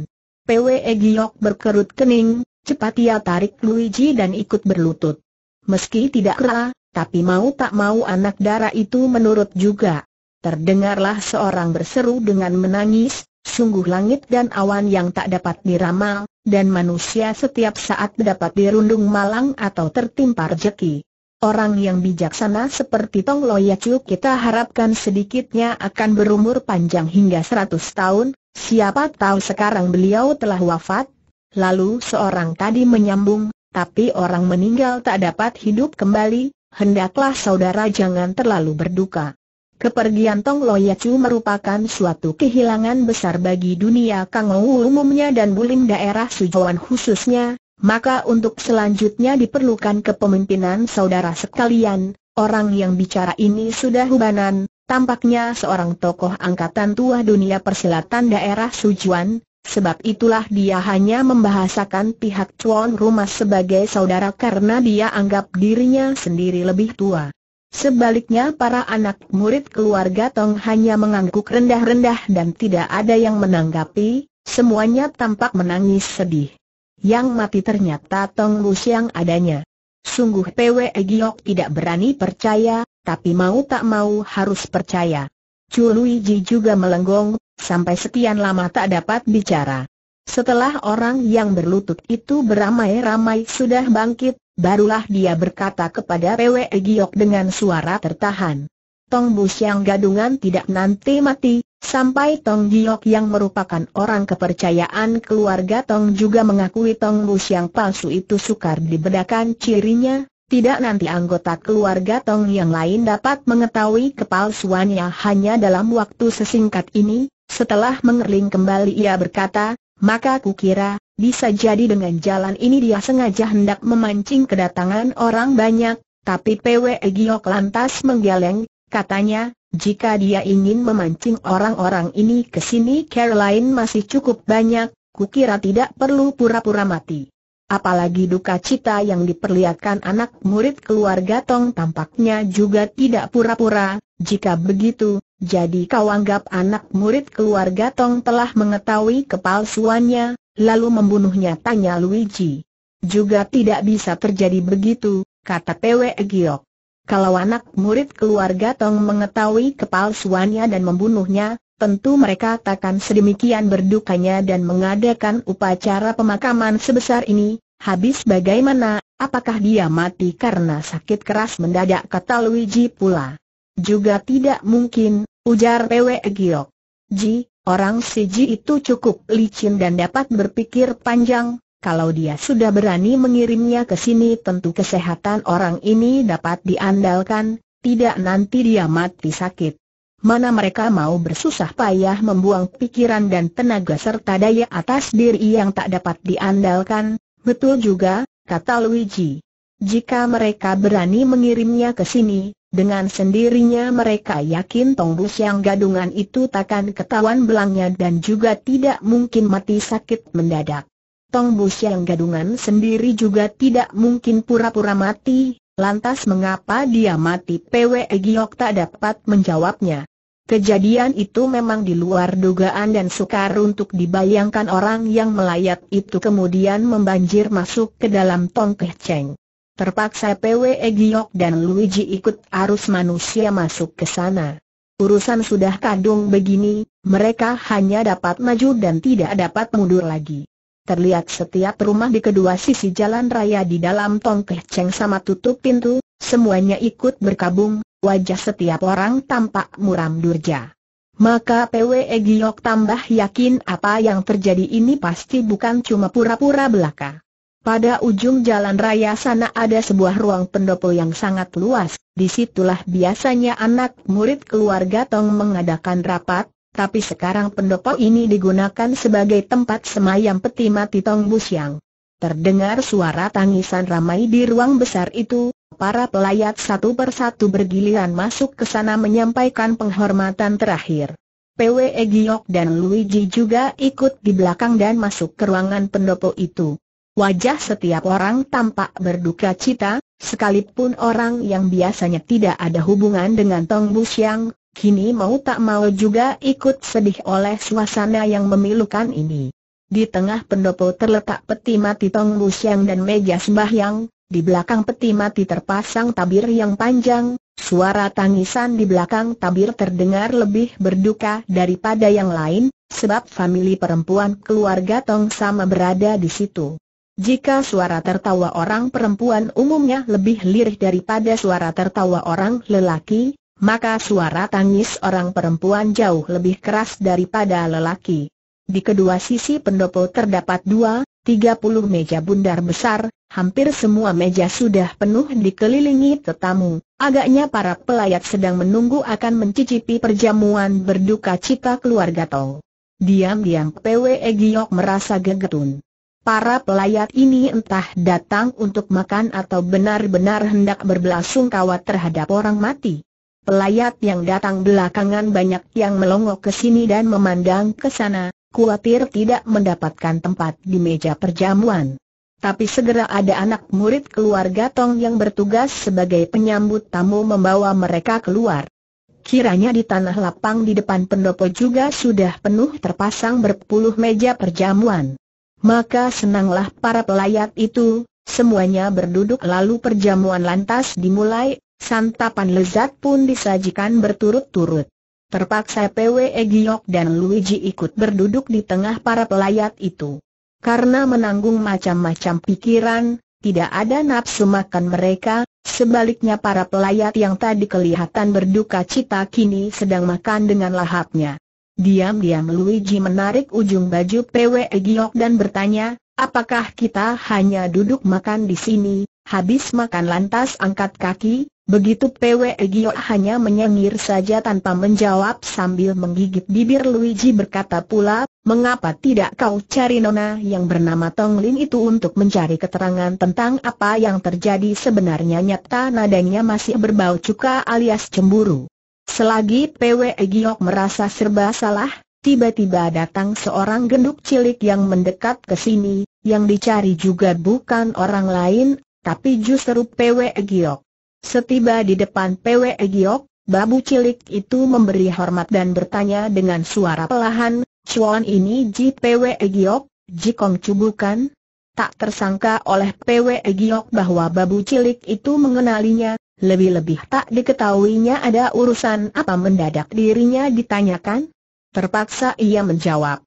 PW e Giok berkerut kening, cepat ia tarik Luigi dan ikut berlutut. Meski tidak kera, tapi mau tak mau anak dara itu menurut juga. Terdengarlah seorang berseru dengan menangis, sungguh langit dan awan yang tak dapat diramal, dan manusia setiap saat dapat dirundung malang atau tertimpa rejeki. Orang yang bijaksana seperti Tong Loyacu kita harapkan sedikitnya akan berumur panjang hingga 100 tahun, siapa tahu sekarang beliau telah wafat. Lalu seorang tadi menyambung, tapi orang meninggal tak dapat hidup kembali, hendaklah saudara jangan terlalu berduka. Kepergian Tong Loyacu merupakan suatu kehilangan besar bagi dunia Kangou umumnya dan bulim daerah Sujuan khususnya, maka untuk selanjutnya diperlukan kepemimpinan saudara sekalian, orang yang bicara ini sudah hubanan, tampaknya seorang tokoh angkatan tua dunia persilatan daerah Sujuan, sebab itulah dia hanya membahasakan pihak tuan rumah sebagai saudara karena dia anggap dirinya sendiri lebih tua. Sebaliknya para anak murid keluarga Tong hanya mengangguk rendah-rendah dan tidak ada yang menanggapi, semuanya tampak menangis sedih. Yang mati ternyata Tong Lu Siang adanya. Sungguh Pwe Giok tidak berani percaya, tapi mau tak mau harus percaya. Chu juga melenggong, sampai sekian lama tak dapat bicara. Setelah orang yang berlutut itu beramai-ramai sudah bangkit, barulah dia berkata kepada Pwe Giok dengan suara tertahan. Tong Bu Siang gadungan tidak nanti mati, Sampai Tong Giok yang merupakan orang kepercayaan keluarga Tong juga mengakui Tong Lu Siang palsu itu sukar dibedakan cirinya, tidak nanti anggota keluarga Tong yang lain dapat mengetahui kepalsuannya hanya dalam waktu sesingkat ini, setelah mengerling kembali ia berkata, maka kukira, bisa jadi dengan jalan ini dia sengaja hendak memancing kedatangan orang banyak, tapi PW Giok lantas menggeleng, katanya, jika dia ingin memancing orang-orang ini ke sini Caroline masih cukup banyak, kukira tidak perlu pura-pura mati. Apalagi duka cita yang diperlihatkan anak murid keluarga Tong tampaknya juga tidak pura-pura, jika begitu, jadi kau anggap anak murid keluarga Tong telah mengetahui kepalsuannya, lalu membunuhnya tanya Luigi. Juga tidak bisa terjadi begitu, kata Pwe Giok. Kalau anak murid keluarga Tong mengetahui kepalsuannya dan membunuhnya, tentu mereka takkan sedemikian berdukanya dan mengadakan upacara pemakaman sebesar ini. Habis bagaimana, apakah dia mati karena sakit keras mendadak kata Luigi pula. Juga tidak mungkin, ujar Pwe Giok. Ji, orang Seji itu cukup licin dan dapat berpikir panjang, kalau dia sudah berani mengirimnya ke sini tentu kesehatan orang ini dapat diandalkan, tidak nanti dia mati sakit. Mana mereka mau bersusah payah membuang pikiran dan tenaga serta daya atas diri yang tak dapat diandalkan, betul juga, kata Luigi. Jika mereka berani mengirimnya ke sini, dengan sendirinya mereka yakin tongbus yang gadungan itu takkan ketahuan belangnya dan juga tidak mungkin mati sakit mendadak. Tong Bus yang gadungan sendiri juga tidak mungkin pura-pura mati, lantas mengapa dia mati PW Giok tak dapat menjawabnya. Kejadian itu memang di luar dugaan dan sukar untuk dibayangkan orang yang melayat itu kemudian membanjir masuk ke dalam Tong Keh Cheng. Terpaksa PW Giok dan Luigi ikut arus manusia masuk ke sana. Urusan sudah kadung begini, mereka hanya dapat maju dan tidak dapat mundur lagi. Terlihat setiap rumah di kedua sisi jalan raya di dalam Tong keceng sama tutup pintu, semuanya ikut berkabung, wajah setiap orang tampak muram durja. Maka PWE Giyok tambah yakin apa yang terjadi ini pasti bukan cuma pura-pura belaka. Pada ujung jalan raya sana ada sebuah ruang pendopo yang sangat luas, disitulah biasanya anak murid keluarga Tong mengadakan rapat, tapi sekarang pendopo ini digunakan sebagai tempat semayam peti mati Tong Busiang. Terdengar suara tangisan ramai di ruang besar itu, para pelayat satu persatu bergiliran masuk ke sana menyampaikan penghormatan terakhir. PWE Giok dan Luigi juga ikut di belakang dan masuk ke ruangan pendopo itu. Wajah setiap orang tampak berduka cita, sekalipun orang yang biasanya tidak ada hubungan dengan Tong Busiang. Kini mau tak mau juga ikut sedih oleh suasana yang memilukan ini. Di tengah pendopo terletak peti mati Tong Busyang dan meja sembahyang, di belakang peti mati terpasang tabir yang panjang, suara tangisan di belakang tabir terdengar lebih berduka daripada yang lain, sebab famili perempuan keluarga Tong sama berada di situ. Jika suara tertawa orang perempuan umumnya lebih lirih daripada suara tertawa orang lelaki, maka suara tangis orang perempuan jauh lebih keras daripada lelaki. Di kedua sisi pendopo terdapat dua, tiga puluh meja bundar besar, hampir semua meja sudah penuh dikelilingi tetamu. Agaknya para pelayat sedang menunggu akan mencicipi perjamuan berduka cita keluarga Tong. Diam-diam PWE Giok merasa gegetun. Para pelayat ini entah datang untuk makan atau benar-benar hendak berbelasungkawa terhadap orang mati. Pelayat yang datang belakangan banyak yang melongok ke sini dan memandang ke sana, khawatir tidak mendapatkan tempat di meja perjamuan. Tapi segera ada anak murid keluarga Tong yang bertugas sebagai penyambut tamu membawa mereka keluar. Kiranya di tanah lapang di depan pendopo juga sudah penuh terpasang berpuluh meja perjamuan. Maka senanglah para pelayat itu, semuanya berduduk lalu perjamuan lantas dimulai, Santapan lezat pun disajikan berturut-turut. Terpaksa PW Giok dan Luigi ikut berduduk di tengah para pelayat itu. Karena menanggung macam-macam pikiran, tidak ada nafsu makan mereka, sebaliknya para pelayat yang tadi kelihatan berduka cita kini sedang makan dengan lahapnya. Diam-diam Luigi menarik ujung baju PW Giok dan bertanya, apakah kita hanya duduk makan di sini, habis makan lantas angkat kaki, Begitu Pwe Gio hanya menyengir saja tanpa menjawab sambil menggigit bibir Luigi berkata pula, mengapa tidak kau cari nona yang bernama Tong Lin itu untuk mencari keterangan tentang apa yang terjadi sebenarnya nyata nadanya masih berbau cuka alias cemburu. Selagi Pwe Egyok merasa serba salah, tiba-tiba datang seorang genduk cilik yang mendekat ke sini, yang dicari juga bukan orang lain, tapi justru Pwe Egyok. Setiba di depan PW Egyok, babu cilik itu memberi hormat dan bertanya dengan suara pelahan, Chuan ini Ji PW Egyok, Ji Kong Chu bukan? Tak tersangka oleh PW Egyok bahwa babu cilik itu mengenalinya, lebih-lebih tak diketahuinya ada urusan apa mendadak dirinya ditanyakan. Terpaksa ia menjawab.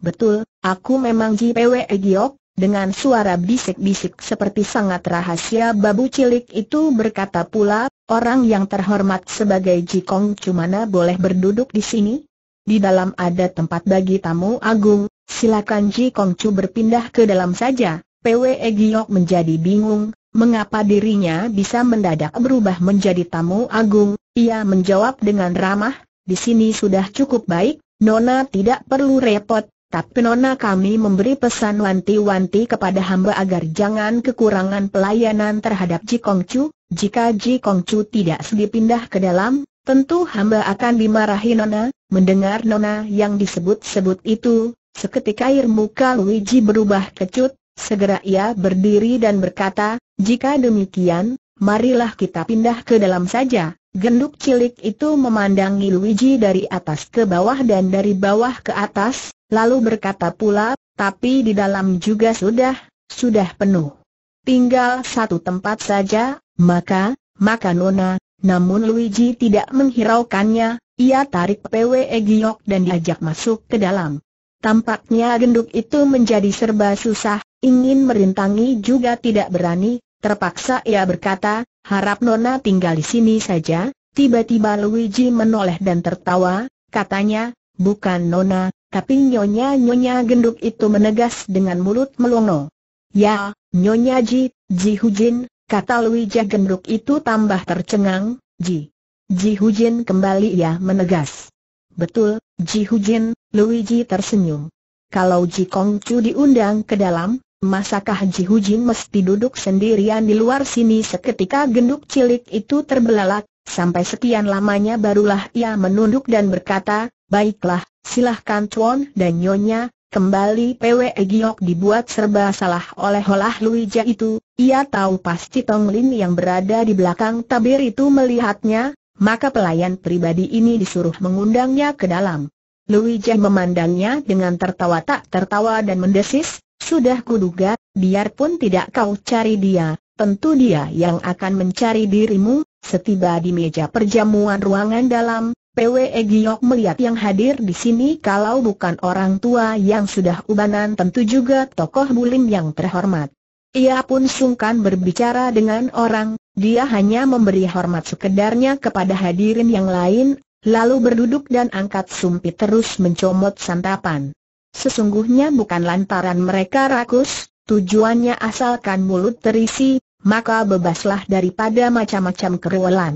Betul, aku memang Ji PW Egyok, dengan suara bisik-bisik seperti sangat rahasia babu cilik itu berkata pula, orang yang terhormat sebagai Jikong cumana boleh berduduk di sini? Di dalam ada tempat bagi tamu agung, silakan Jikong Chu berpindah ke dalam saja. PWE Giok menjadi bingung, mengapa dirinya bisa mendadak berubah menjadi tamu agung, ia menjawab dengan ramah, di sini sudah cukup baik, Nona tidak perlu repot, tapi Nona kami memberi pesan wanti-wanti kepada hamba agar jangan kekurangan pelayanan terhadap Ji Chu. jika Ji Chu tidak dipindah ke dalam, tentu hamba akan dimarahi Nona, mendengar Nona yang disebut-sebut itu, seketika air muka Luigi berubah kecut, segera ia berdiri dan berkata, jika demikian, marilah kita pindah ke dalam saja. Genduk cilik itu memandangi Luigi dari atas ke bawah dan dari bawah ke atas, lalu berkata pula, tapi di dalam juga sudah, sudah penuh. Tinggal satu tempat saja, maka, maka Nona, namun Luigi tidak menghiraukannya, ia tarik PWE Giyok dan diajak masuk ke dalam. Tampaknya genduk itu menjadi serba susah, ingin merintangi juga tidak berani, Terpaksa ia berkata, harap Nona tinggal di sini saja. Tiba-tiba Luigi menoleh dan tertawa, katanya, bukan Nona, tapi nyonya-nyonya genduk itu menegas dengan mulut melongo. Ya, Nyonya Ji, Ji Hujin, kata Luigi genduk itu tambah tercengang, Ji. Ji Hujin kembali ia menegas. Betul, Ji Hujin, Luigi tersenyum. Kalau Ji Kong Chu diundang ke dalam, Masakah Ji Hu Jin mesti duduk sendirian di luar sini seketika genduk cilik itu terbelalak, sampai sekian lamanya barulah ia menunduk dan berkata, Baiklah, silahkan Chuan dan Nyonya, kembali PWE Giok dibuat serba salah oleh olah Luija itu, ia tahu pasti Tong Lin yang berada di belakang tabir itu melihatnya, maka pelayan pribadi ini disuruh mengundangnya ke dalam. Luija memandangnya dengan tertawa tak tertawa dan mendesis, sudah kuduga, biarpun tidak kau cari dia, tentu dia yang akan mencari dirimu. Setiba di meja perjamuan ruangan dalam, PWE Giok melihat yang hadir di sini kalau bukan orang tua yang sudah ubanan tentu juga tokoh bulim yang terhormat. Ia pun sungkan berbicara dengan orang, dia hanya memberi hormat sekedarnya kepada hadirin yang lain, lalu berduduk dan angkat sumpit terus mencomot santapan. Sesungguhnya bukan lantaran mereka rakus, tujuannya asalkan mulut terisi, maka bebaslah daripada macam-macam keruwelan.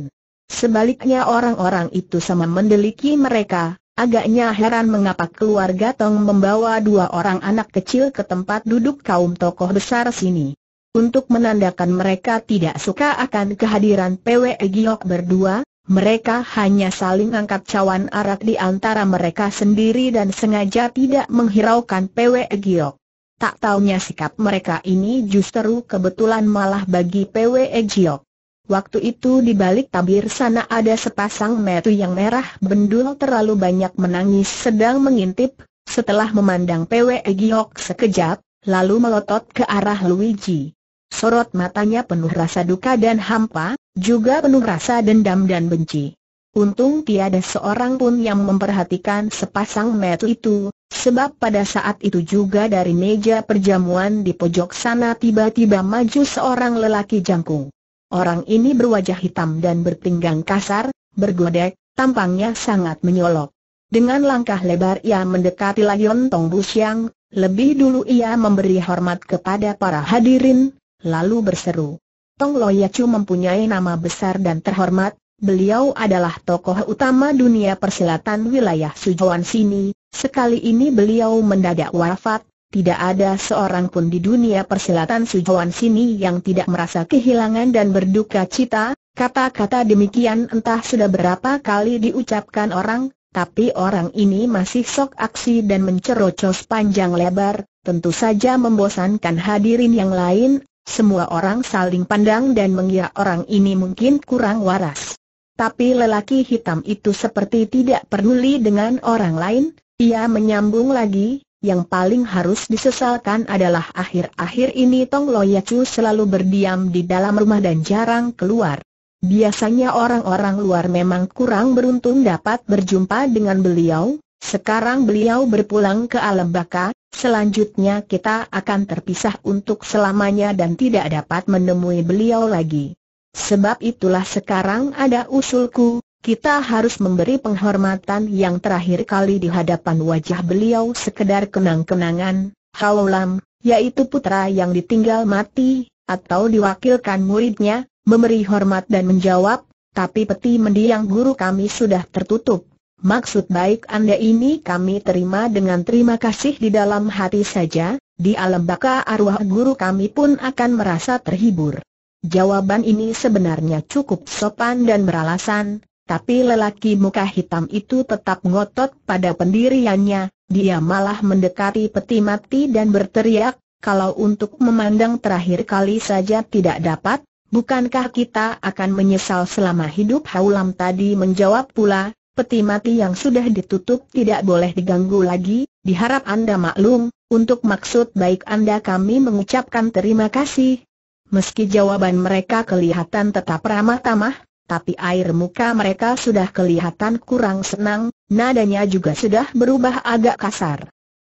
Sebaliknya orang-orang itu sama mendeliki mereka, agaknya heran mengapa keluarga Tong membawa dua orang anak kecil ke tempat duduk kaum tokoh besar sini. Untuk menandakan mereka tidak suka akan kehadiran PWE Giok berdua, mereka hanya saling angkat cawan arak di antara mereka sendiri dan sengaja tidak menghiraukan Pwe Giok. Tak taunya sikap mereka ini justru kebetulan malah bagi Pwe Giok. Waktu itu di balik tabir sana ada sepasang metu yang merah bendul terlalu banyak menangis sedang mengintip, setelah memandang Pwe Giok sekejap, lalu melotot ke arah Luigi sorot matanya penuh rasa duka dan hampa, juga penuh rasa dendam dan benci. Untung tiada seorang pun yang memperhatikan sepasang metu itu, sebab pada saat itu juga dari meja perjamuan di pojok sana tiba-tiba maju seorang lelaki jangkung. Orang ini berwajah hitam dan berpinggang kasar, bergodek, tampangnya sangat menyolok. Dengan langkah lebar ia mendekati Layon Tong Siang, lebih dulu ia memberi hormat kepada para hadirin, lalu berseru. Tong Loyacu mempunyai nama besar dan terhormat, beliau adalah tokoh utama dunia persilatan wilayah Sujuan sini, sekali ini beliau mendadak wafat, tidak ada seorang pun di dunia persilatan Sujuan sini yang tidak merasa kehilangan dan berduka cita, kata-kata demikian entah sudah berapa kali diucapkan orang, tapi orang ini masih sok aksi dan mencerocos panjang lebar, tentu saja membosankan hadirin yang lain, semua orang saling pandang dan mengira orang ini mungkin kurang waras. Tapi lelaki hitam itu seperti tidak peduli dengan orang lain, ia menyambung lagi, yang paling harus disesalkan adalah akhir-akhir ini Tong Loyacu selalu berdiam di dalam rumah dan jarang keluar. Biasanya orang-orang luar memang kurang beruntung dapat berjumpa dengan beliau, sekarang beliau berpulang ke alam baka. Selanjutnya kita akan terpisah untuk selamanya dan tidak dapat menemui beliau lagi. Sebab itulah sekarang ada usulku, kita harus memberi penghormatan yang terakhir kali di hadapan wajah beliau sekedar kenang-kenangan, Halolam, yaitu putra yang ditinggal mati, atau diwakilkan muridnya, memberi hormat dan menjawab, tapi peti mendiang guru kami sudah tertutup. Maksud baik Anda ini kami terima dengan terima kasih di dalam hati saja, di alam baka arwah guru kami pun akan merasa terhibur. Jawaban ini sebenarnya cukup sopan dan beralasan, tapi lelaki muka hitam itu tetap ngotot pada pendiriannya, dia malah mendekati peti mati dan berteriak, kalau untuk memandang terakhir kali saja tidak dapat, bukankah kita akan menyesal selama hidup Haulam tadi menjawab pula, peti mati yang sudah ditutup tidak boleh diganggu lagi, diharap Anda maklum, untuk maksud baik Anda kami mengucapkan terima kasih. Meski jawaban mereka kelihatan tetap ramah tamah, tapi air muka mereka sudah kelihatan kurang senang, nadanya juga sudah berubah agak kasar.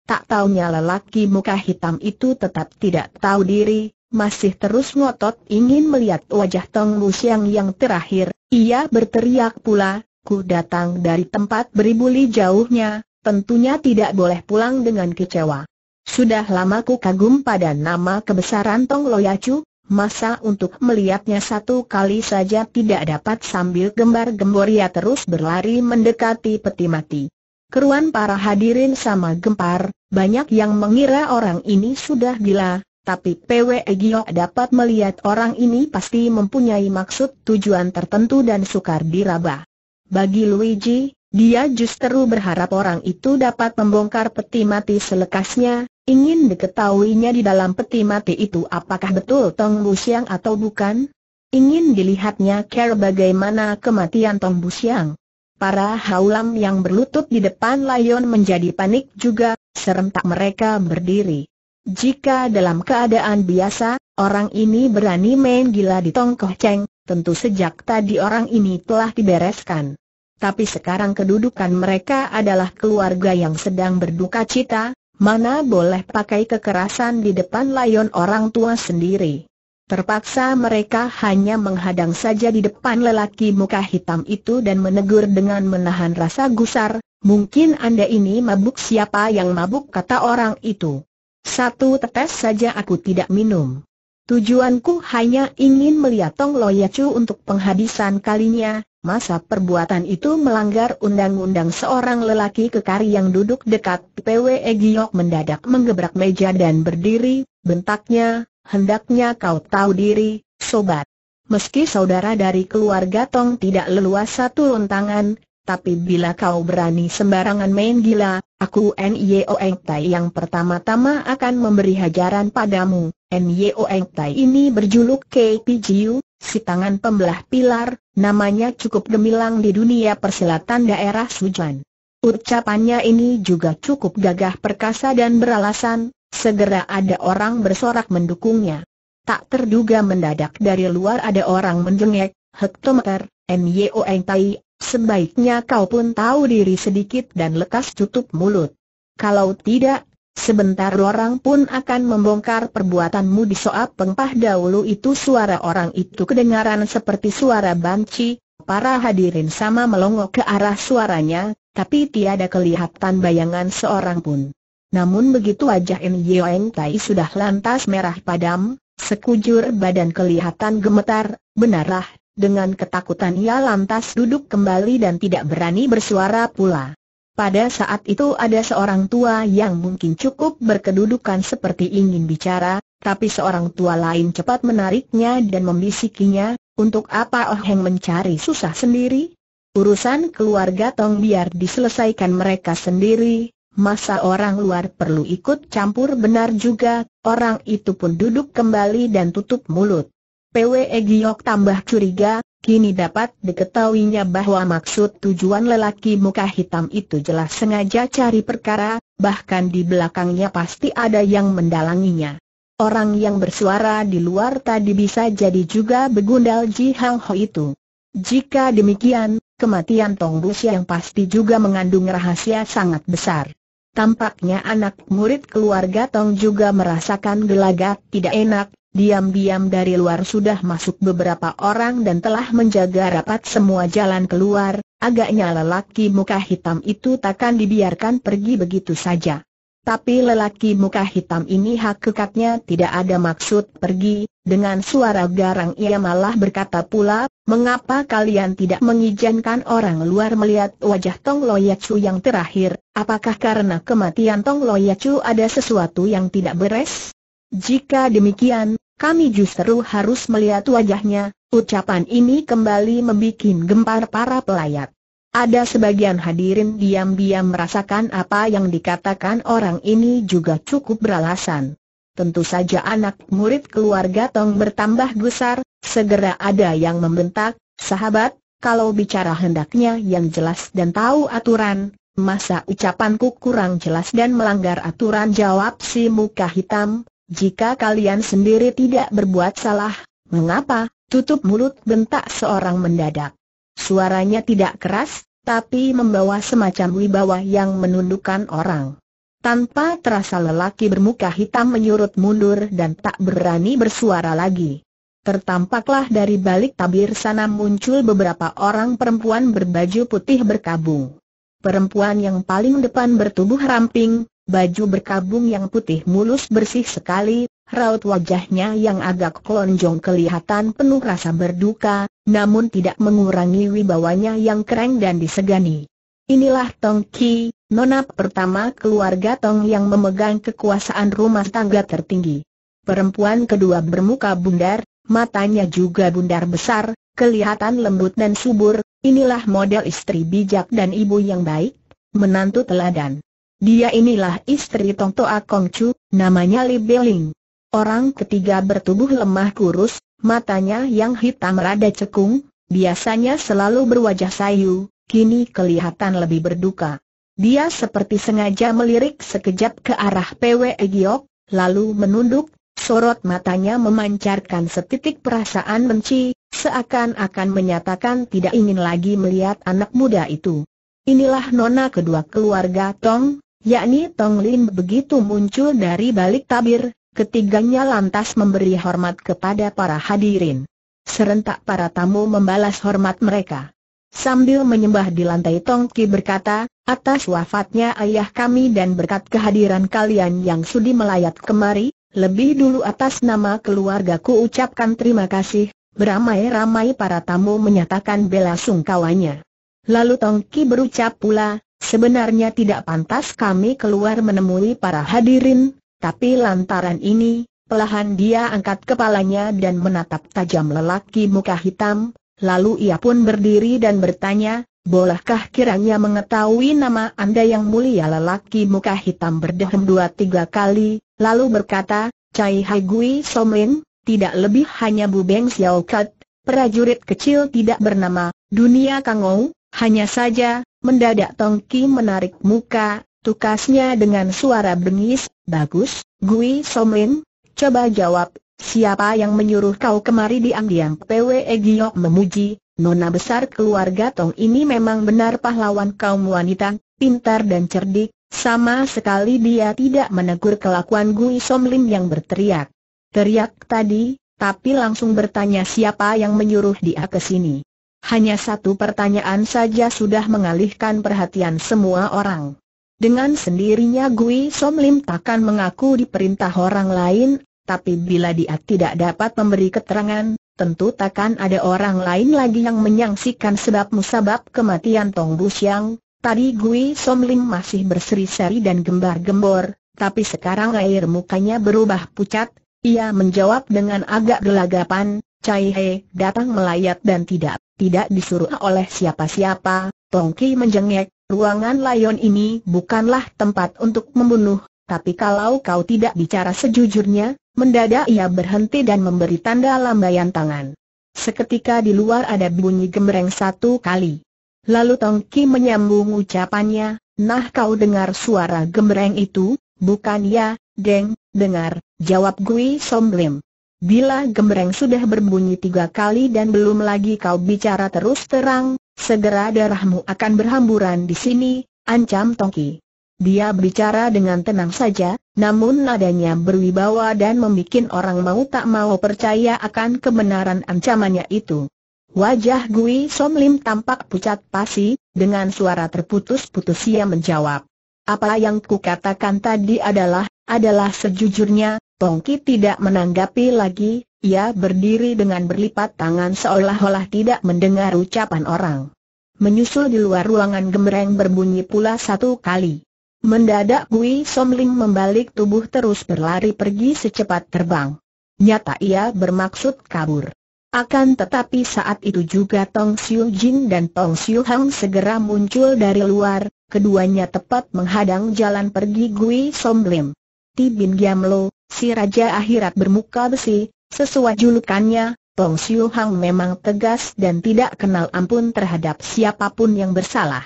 Tak taunya lelaki muka hitam itu tetap tidak tahu diri, masih terus ngotot ingin melihat wajah Tong Lu Siang yang terakhir, ia berteriak pula, ku datang dari tempat beribu li jauhnya, tentunya tidak boleh pulang dengan kecewa. Sudah lama ku kagum pada nama kebesaran Tong Loyacu, masa untuk melihatnya satu kali saja tidak dapat sambil gembar-gembor ia terus berlari mendekati peti mati. Keruan para hadirin sama gempar, banyak yang mengira orang ini sudah gila, tapi PW Egyok dapat melihat orang ini pasti mempunyai maksud tujuan tertentu dan sukar diraba. Bagi Luigi, dia justru berharap orang itu dapat membongkar peti mati selekasnya, ingin diketahuinya di dalam peti mati itu apakah betul Tong Bu Siang atau bukan? Ingin dilihatnya care bagaimana kematian Tong Bu Siang. Para haulam yang berlutut di depan Lion menjadi panik juga, serentak mereka berdiri. Jika dalam keadaan biasa, orang ini berani main gila di Tong Koh Cheng, tentu sejak tadi orang ini telah dibereskan. Tapi sekarang kedudukan mereka adalah keluarga yang sedang berduka cita, mana boleh pakai kekerasan di depan layon orang tua sendiri. Terpaksa mereka hanya menghadang saja di depan lelaki muka hitam itu dan menegur dengan menahan rasa gusar, mungkin anda ini mabuk siapa yang mabuk kata orang itu. Satu tetes saja aku tidak minum. Tujuanku hanya ingin melihat Tong Loyacu untuk penghabisan kalinya, masa perbuatan itu melanggar undang-undang seorang lelaki kekari yang duduk dekat PW e Giok mendadak menggebrak meja dan berdiri, bentaknya, hendaknya kau tahu diri, sobat. Meski saudara dari keluarga Tong tidak leluasa turun tangan, tapi bila kau berani sembarangan main gila, Aku Nyoeng Tai yang pertama-tama akan memberi hajaran padamu. Nyoeng Tai ini berjuluk KPGU, si tangan pembelah pilar, namanya cukup gemilang di dunia persilatan daerah Sujuan. Ucapannya ini juga cukup gagah perkasa dan beralasan, segera ada orang bersorak mendukungnya. Tak terduga mendadak dari luar ada orang menjengek, hektometer, Nyoeng Tai, Sebaiknya kau pun tahu diri sedikit dan lekas tutup mulut. Kalau tidak, sebentar orang pun akan membongkar perbuatanmu di soap pengpah dahulu itu suara orang itu kedengaran seperti suara banci, para hadirin sama melongo ke arah suaranya, tapi tiada kelihatan bayangan seorang pun. Namun begitu wajah Im Yeong Tai sudah lantas merah padam, sekujur badan kelihatan gemetar, benarlah, dengan ketakutan ia lantas duduk kembali dan tidak berani bersuara pula. Pada saat itu ada seorang tua yang mungkin cukup berkedudukan seperti ingin bicara, tapi seorang tua lain cepat menariknya dan membisikinya, untuk apa Oh Heng mencari susah sendiri? Urusan keluarga Tong biar diselesaikan mereka sendiri, masa orang luar perlu ikut campur benar juga, orang itu pun duduk kembali dan tutup mulut. PWE Giok tambah curiga, kini dapat diketahuinya bahwa maksud tujuan lelaki muka hitam itu jelas sengaja cari perkara, bahkan di belakangnya pasti ada yang mendalanginya. Orang yang bersuara di luar tadi bisa jadi juga begundal Ji Hang Ho itu. Jika demikian, kematian Tong Rusia yang pasti juga mengandung rahasia sangat besar. Tampaknya anak murid keluarga Tong juga merasakan gelagat tidak enak, Diam-diam dari luar sudah masuk beberapa orang dan telah menjaga rapat semua jalan keluar, agaknya lelaki muka hitam itu takkan dibiarkan pergi begitu saja. Tapi lelaki muka hitam ini hakikatnya tidak ada maksud pergi, dengan suara garang ia malah berkata pula, mengapa kalian tidak mengizinkan orang luar melihat wajah Tong Loyacu yang terakhir, apakah karena kematian Tong Loyacu ada sesuatu yang tidak beres? Jika demikian, kami justru harus melihat wajahnya, ucapan ini kembali membuat gempar para pelayat. Ada sebagian hadirin diam-diam merasakan apa yang dikatakan orang ini juga cukup beralasan. Tentu saja anak murid keluarga Tong bertambah besar. segera ada yang membentak, sahabat, kalau bicara hendaknya yang jelas dan tahu aturan, masa ucapanku kurang jelas dan melanggar aturan jawab si muka hitam, jika kalian sendiri tidak berbuat salah, mengapa, tutup mulut bentak seorang mendadak. Suaranya tidak keras, tapi membawa semacam wibawa yang menundukkan orang. Tanpa terasa lelaki bermuka hitam menyurut mundur dan tak berani bersuara lagi. Tertampaklah dari balik tabir sana muncul beberapa orang perempuan berbaju putih berkabung. Perempuan yang paling depan bertubuh ramping, baju berkabung yang putih mulus bersih sekali, raut wajahnya yang agak kelonjong kelihatan penuh rasa berduka, namun tidak mengurangi wibawanya yang keren dan disegani. Inilah Tong Ki, nona pertama keluarga Tong yang memegang kekuasaan rumah tangga tertinggi. Perempuan kedua bermuka bundar, matanya juga bundar besar, kelihatan lembut dan subur, inilah model istri bijak dan ibu yang baik, menantu teladan. Dia inilah istri Tongto Akong Chu, namanya Li Beling. Orang ketiga bertubuh lemah kurus, matanya yang hitam rada cekung, biasanya selalu berwajah sayu, kini kelihatan lebih berduka. Dia seperti sengaja melirik sekejap ke arah PW Giok, lalu menunduk, sorot matanya memancarkan setitik perasaan benci, seakan-akan menyatakan tidak ingin lagi melihat anak muda itu. Inilah nona kedua keluarga Tong, yakni Tong Lin begitu muncul dari balik tabir, ketiganya lantas memberi hormat kepada para hadirin. Serentak para tamu membalas hormat mereka. Sambil menyembah di lantai Tong Ki berkata, atas wafatnya ayah kami dan berkat kehadiran kalian yang sudi melayat kemari, lebih dulu atas nama keluargaku ucapkan terima kasih, beramai-ramai para tamu menyatakan bela sungkawanya. Lalu Tong Ki berucap pula, Sebenarnya tidak pantas kami keluar menemui para hadirin, tapi lantaran ini, pelahan dia angkat kepalanya dan menatap tajam lelaki muka hitam, lalu ia pun berdiri dan bertanya, Bolehkah kiranya mengetahui nama Anda yang mulia lelaki muka hitam berdehem dua tiga kali, lalu berkata, Cai Hai Gui somin, tidak lebih hanya Bu Beng Xiao Kat, prajurit kecil tidak bernama, dunia Kangou, hanya saja, Mendadak Tong Tongki menarik muka, tukasnya dengan suara bengis, bagus, Gui Somlin, coba jawab, siapa yang menyuruh kau kemari diam-diam Pwe Giok memuji, nona besar keluarga Tong ini memang benar pahlawan kaum wanita, pintar dan cerdik, sama sekali dia tidak menegur kelakuan Gui Somlin yang berteriak. Teriak tadi, tapi langsung bertanya siapa yang menyuruh dia ke sini. Hanya satu pertanyaan saja sudah mengalihkan perhatian semua orang. Dengan sendirinya Gui Som Lim takkan mengaku diperintah orang lain, tapi bila dia tidak dapat memberi keterangan, tentu takkan ada orang lain lagi yang menyangsikan sebab musabab kematian Tong Bu Siang. Tadi Gui Som Lim masih berseri-seri dan gembar-gembor, tapi sekarang air mukanya berubah pucat, ia menjawab dengan agak gelagapan, Cai He datang melayat dan tidak, tidak disuruh oleh siapa-siapa, Tong Ki menjengek, ruangan layon ini bukanlah tempat untuk membunuh, tapi kalau kau tidak bicara sejujurnya, mendadak ia berhenti dan memberi tanda lambaian tangan. Seketika di luar ada bunyi gemereng satu kali. Lalu Tong Ki menyambung ucapannya, nah kau dengar suara gemereng itu, bukan ya, Deng, dengar, jawab Gui Somblim. Bila gembreng sudah berbunyi tiga kali dan belum lagi kau bicara terus terang, segera darahmu akan berhamburan di sini, ancam Tongki. Dia bicara dengan tenang saja, namun nadanya berwibawa dan membuat orang mau tak mau percaya akan kebenaran ancamannya itu. Wajah Gui Somlim tampak pucat pasi, dengan suara terputus-putus ia menjawab. Apa yang ku katakan tadi adalah, adalah sejujurnya, Tongki tidak menanggapi lagi, ia berdiri dengan berlipat tangan seolah-olah tidak mendengar ucapan orang. Menyusul di luar ruangan gemereng berbunyi pula satu kali. Mendadak Gui Somling membalik tubuh terus berlari pergi secepat terbang. Nyata ia bermaksud kabur. Akan tetapi saat itu juga Tong Siu Jin dan Tong Siu Hang segera muncul dari luar, keduanya tepat menghadang jalan pergi Gui Somling. Ti Bin Giam Lo, si Raja Akhirat bermuka besi, sesuai julukannya, Tong Siu Hang memang tegas dan tidak kenal ampun terhadap siapapun yang bersalah.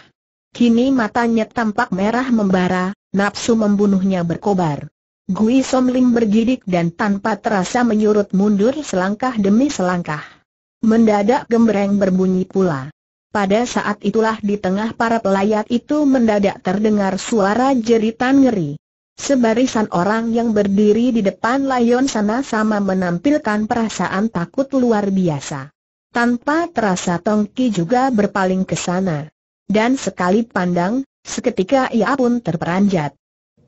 Kini matanya tampak merah membara, nafsu membunuhnya berkobar. Gui Somling bergidik dan tanpa terasa menyurut mundur selangkah demi selangkah. Mendadak gembreng berbunyi pula. Pada saat itulah di tengah para pelayat itu mendadak terdengar suara jeritan ngeri. Sebarisan orang yang berdiri di depan layon sana sama menampilkan perasaan takut luar biasa. Tanpa terasa Tongki juga berpaling ke sana. Dan sekali pandang, seketika ia pun terperanjat.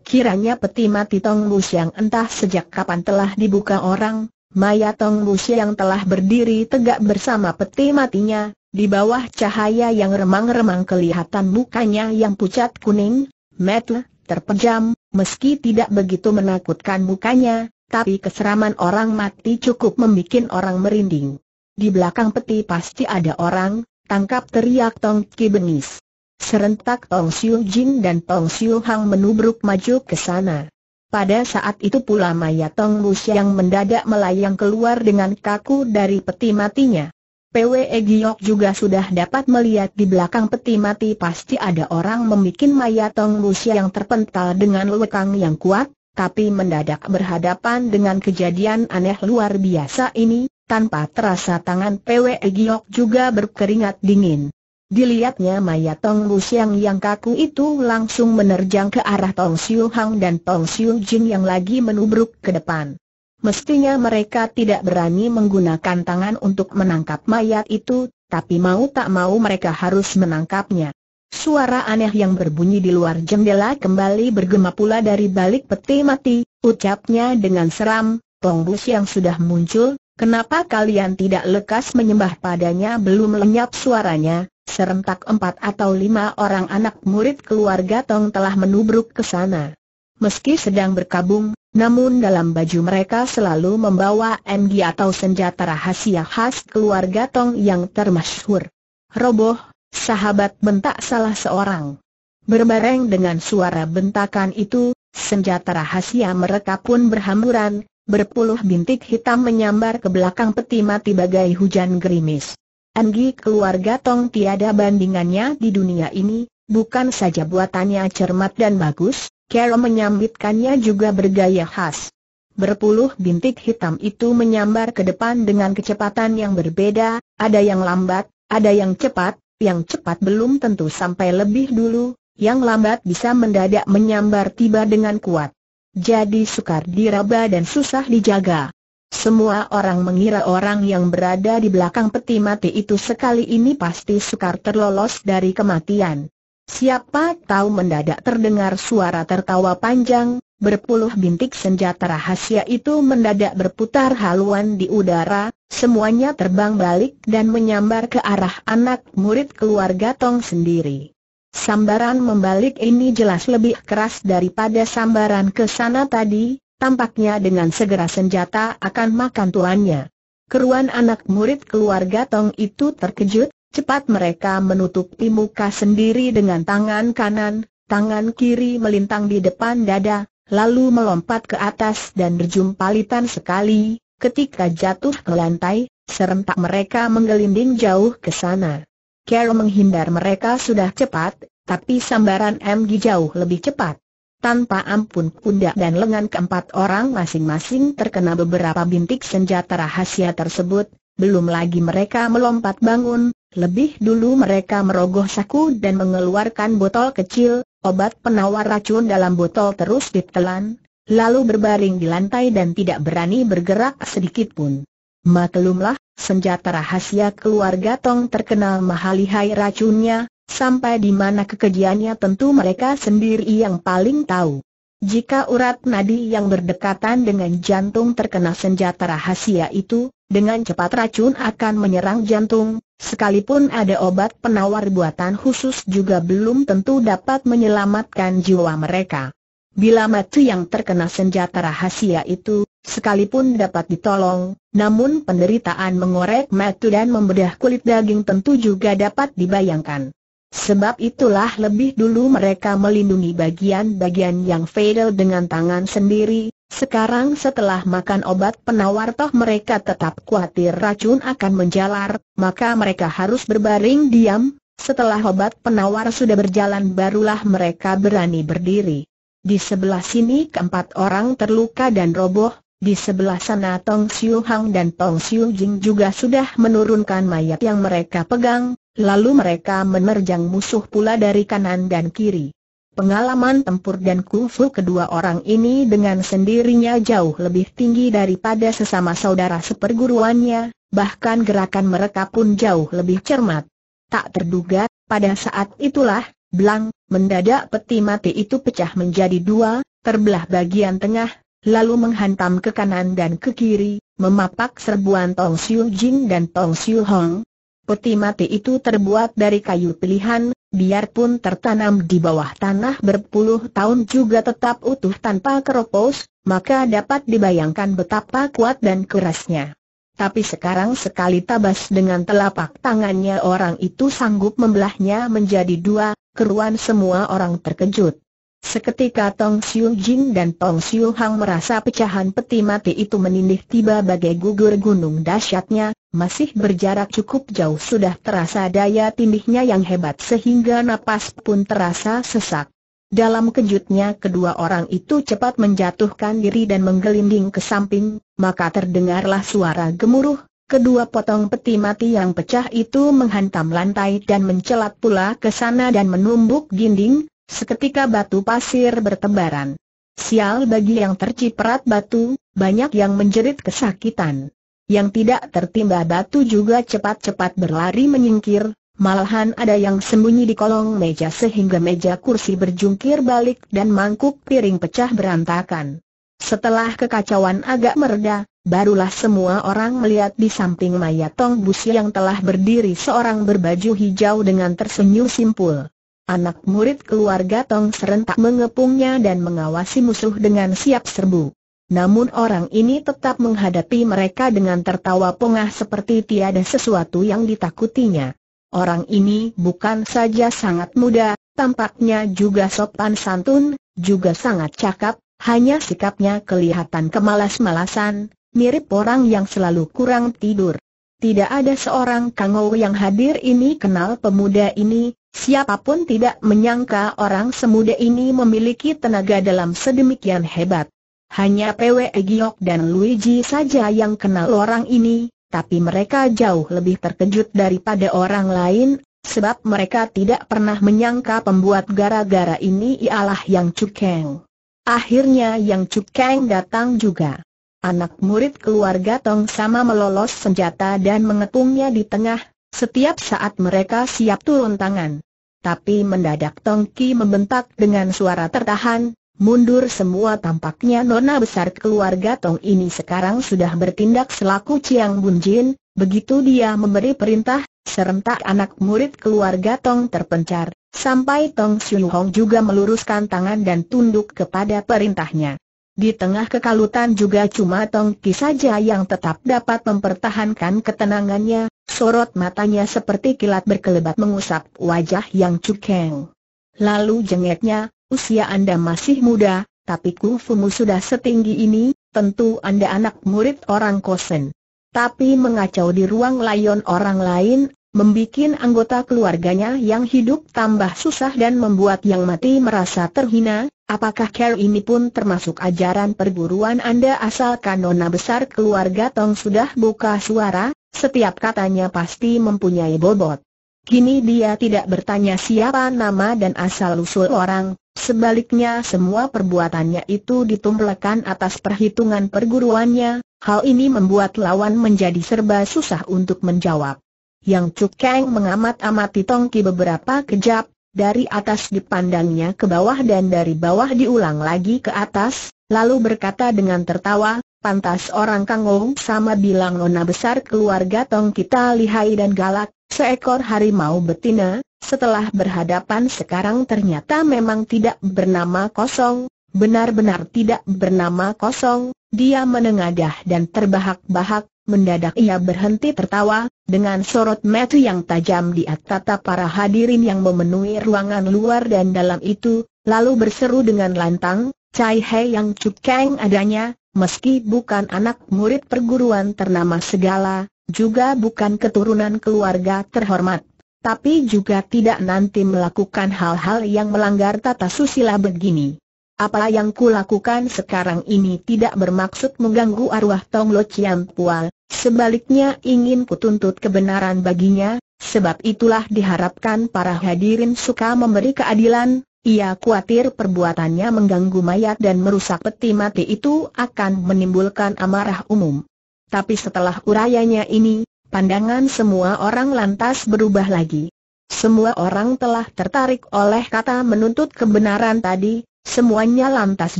Kiranya peti mati Tong Lu yang entah sejak kapan telah dibuka orang, mayat Tong Lu yang telah berdiri tegak bersama peti matinya, di bawah cahaya yang remang-remang kelihatan mukanya yang pucat kuning, metu, terpejam, Meski tidak begitu menakutkan mukanya, tapi keseraman orang mati cukup membuat orang merinding. Di belakang peti pasti ada orang, tangkap teriak Tong Ki bengis. Serentak Tong Siu Jin dan Tong Siu Hang menubruk maju ke sana. Pada saat itu pula mayat Tong Lu yang mendadak melayang keluar dengan kaku dari peti matinya. PWE Giok juga sudah dapat melihat di belakang peti mati pasti ada orang membuat mayat Tong Lusia yang terpental dengan lekang yang kuat, tapi mendadak berhadapan dengan kejadian aneh luar biasa ini, tanpa terasa tangan PWE Giok juga berkeringat dingin. Dilihatnya mayat Tong Lu yang kaku itu langsung menerjang ke arah Tong Siu Hang dan Tong Siu Jin yang lagi menubruk ke depan. Mestinya mereka tidak berani menggunakan tangan untuk menangkap mayat itu, tapi mau tak mau mereka harus menangkapnya. Suara aneh yang berbunyi di luar jendela kembali bergema pula dari balik peti mati, ucapnya dengan seram, Tongbus yang sudah muncul, Kenapa kalian tidak lekas menyembah padanya belum lenyap suaranya, serentak empat atau lima orang anak murid keluarga Tong telah menubruk ke sana. Meski sedang berkabung, namun dalam baju mereka selalu membawa MG atau senjata rahasia khas keluarga Tong yang termasyhur. Roboh, sahabat bentak salah seorang. Berbareng dengan suara bentakan itu, senjata rahasia mereka pun berhamburan, berpuluh bintik hitam menyambar ke belakang peti mati bagai hujan gerimis. Anggi keluarga Tong tiada bandingannya di dunia ini, bukan saja buatannya cermat dan bagus, Kero menyambitkannya juga bergaya khas. Berpuluh bintik hitam itu menyambar ke depan dengan kecepatan yang berbeda, ada yang lambat, ada yang cepat, yang cepat belum tentu sampai lebih dulu, yang lambat bisa mendadak menyambar tiba dengan kuat. Jadi sukar diraba dan susah dijaga. Semua orang mengira orang yang berada di belakang peti mati itu sekali ini pasti sukar terlolos dari kematian. Siapa tahu mendadak terdengar suara tertawa panjang, berpuluh bintik senjata rahasia itu mendadak berputar haluan di udara, semuanya terbang balik dan menyambar ke arah anak murid keluarga Tong sendiri. Sambaran membalik ini jelas lebih keras daripada sambaran ke sana tadi, tampaknya dengan segera senjata akan makan tuannya. Keruan anak murid keluarga Tong itu terkejut, Cepat mereka menutupi muka sendiri dengan tangan kanan, tangan kiri melintang di depan dada, lalu melompat ke atas dan berjumpa berjumpalitan sekali, ketika jatuh ke lantai, serentak mereka menggelinding jauh ke sana. Carol menghindar mereka sudah cepat, tapi sambaran MG jauh lebih cepat. Tanpa ampun pundak dan lengan keempat orang masing-masing terkena beberapa bintik senjata rahasia tersebut, belum lagi mereka melompat bangun, lebih dulu mereka merogoh saku dan mengeluarkan botol kecil, obat penawar racun dalam botol terus ditelan, lalu berbaring di lantai dan tidak berani bergerak sedikit pun. Maklumlah, senjata rahasia keluarga Tong terkenal mahalihai racunnya, sampai di mana kekejiannya tentu mereka sendiri yang paling tahu. Jika urat nadi yang berdekatan dengan jantung terkena senjata rahasia itu, dengan cepat racun akan menyerang jantung, Sekalipun ada obat penawar buatan khusus juga belum tentu dapat menyelamatkan jiwa mereka. Bila matu yang terkena senjata rahasia itu, sekalipun dapat ditolong, namun penderitaan mengorek matu dan membedah kulit daging tentu juga dapat dibayangkan. Sebab itulah lebih dulu mereka melindungi bagian-bagian yang fatal dengan tangan sendiri, sekarang setelah makan obat penawar toh mereka tetap khawatir racun akan menjalar, maka mereka harus berbaring diam, setelah obat penawar sudah berjalan barulah mereka berani berdiri. Di sebelah sini keempat orang terluka dan roboh, di sebelah sana Tong Siu Hang dan Tong Siu Jing juga sudah menurunkan mayat yang mereka pegang, lalu mereka menerjang musuh pula dari kanan dan kiri. Pengalaman tempur dan kungfu kedua orang ini dengan sendirinya jauh lebih tinggi daripada sesama saudara seperguruannya, bahkan gerakan mereka pun jauh lebih cermat. Tak terduga, pada saat itulah, belang, mendadak peti mati itu pecah menjadi dua, terbelah bagian tengah, lalu menghantam ke kanan dan ke kiri, memapak serbuan Tong Siu Jing dan Tong Siu Hong. Peti mati itu terbuat dari kayu pilihan, biarpun tertanam di bawah tanah berpuluh tahun juga tetap utuh tanpa keropos, maka dapat dibayangkan betapa kuat dan kerasnya. Tapi sekarang sekali tabas dengan telapak tangannya orang itu sanggup membelahnya menjadi dua, keruan semua orang terkejut. Seketika Tong Siu Jin dan Tong Siu Hang merasa pecahan peti mati itu menindih tiba bagai gugur gunung dahsyatnya, masih berjarak cukup jauh sudah terasa daya tindihnya yang hebat sehingga napas pun terasa sesak. Dalam kejutnya kedua orang itu cepat menjatuhkan diri dan menggelinding ke samping, maka terdengarlah suara gemuruh, kedua potong peti mati yang pecah itu menghantam lantai dan mencelat pula ke sana dan menumbuk dinding, seketika batu pasir bertebaran. Sial bagi yang terciprat batu, banyak yang menjerit kesakitan yang tidak tertimba batu juga cepat-cepat berlari menyingkir, malahan ada yang sembunyi di kolong meja sehingga meja kursi berjungkir balik dan mangkuk piring pecah berantakan. Setelah kekacauan agak mereda, barulah semua orang melihat di samping mayat Tong Busi yang telah berdiri seorang berbaju hijau dengan tersenyum simpul. Anak murid keluarga Tong serentak mengepungnya dan mengawasi musuh dengan siap serbu. Namun orang ini tetap menghadapi mereka dengan tertawa pongah seperti tiada sesuatu yang ditakutinya. Orang ini bukan saja sangat muda, tampaknya juga sopan santun, juga sangat cakap, hanya sikapnya kelihatan kemalas-malasan, mirip orang yang selalu kurang tidur. Tidak ada seorang kangau yang hadir ini kenal pemuda ini, siapapun tidak menyangka orang semuda ini memiliki tenaga dalam sedemikian hebat. Hanya PW Giok dan Luigi saja yang kenal orang ini, tapi mereka jauh lebih terkejut daripada orang lain, sebab mereka tidak pernah menyangka pembuat gara-gara ini ialah Yang Cukeng. Akhirnya Yang Cukeng datang juga. Anak murid keluarga Tong sama melolos senjata dan mengepungnya di tengah, setiap saat mereka siap turun tangan. Tapi mendadak Tong Ki membentak dengan suara tertahan, Mundur semua tampaknya nona besar keluarga Tong ini sekarang sudah bertindak selaku Ciang Bun Jin, begitu dia memberi perintah, serentak anak murid keluarga Tong terpencar, sampai Tong Sun Hong juga meluruskan tangan dan tunduk kepada perintahnya. Di tengah kekalutan juga cuma Tong Ki saja yang tetap dapat mempertahankan ketenangannya, sorot matanya seperti kilat berkelebat mengusap wajah yang cukeng. Lalu jengeknya, usia Anda masih muda, tapi kufumu sudah setinggi ini, tentu Anda anak murid orang kosen. Tapi mengacau di ruang layon orang lain, membuat anggota keluarganya yang hidup tambah susah dan membuat yang mati merasa terhina, apakah care ini pun termasuk ajaran perguruan Anda asalkan nona besar keluarga Tong sudah buka suara, setiap katanya pasti mempunyai bobot. Kini dia tidak bertanya siapa nama dan asal-usul orang, Sebaliknya semua perbuatannya itu ditumlekan atas perhitungan perguruannya, hal ini membuat lawan menjadi serba susah untuk menjawab. Yang Cuk mengamat-amati Tongki beberapa kejap, dari atas dipandangnya ke bawah dan dari bawah diulang lagi ke atas, lalu berkata dengan tertawa, pantas orang Kang sama bilang nona besar keluarga Tong kita lihai dan galak, seekor harimau betina, setelah berhadapan sekarang ternyata memang tidak bernama kosong, benar-benar tidak bernama kosong, dia menengadah dan terbahak-bahak, mendadak ia berhenti tertawa, dengan sorot metu yang tajam di atas para hadirin yang memenuhi ruangan luar dan dalam itu, lalu berseru dengan lantang, Cai He yang cukeng adanya, meski bukan anak murid perguruan ternama segala, juga bukan keturunan keluarga terhormat tapi juga tidak nanti melakukan hal-hal yang melanggar tata susila begini. Apa yang kulakukan sekarang ini tidak bermaksud mengganggu arwah Tong Lo Chiam Pual, sebaliknya ingin kutuntut kebenaran baginya, sebab itulah diharapkan para hadirin suka memberi keadilan, ia khawatir perbuatannya mengganggu mayat dan merusak peti mati itu akan menimbulkan amarah umum. Tapi setelah urayanya ini, Pandangan semua orang lantas berubah lagi. Semua orang telah tertarik oleh kata menuntut kebenaran tadi, semuanya lantas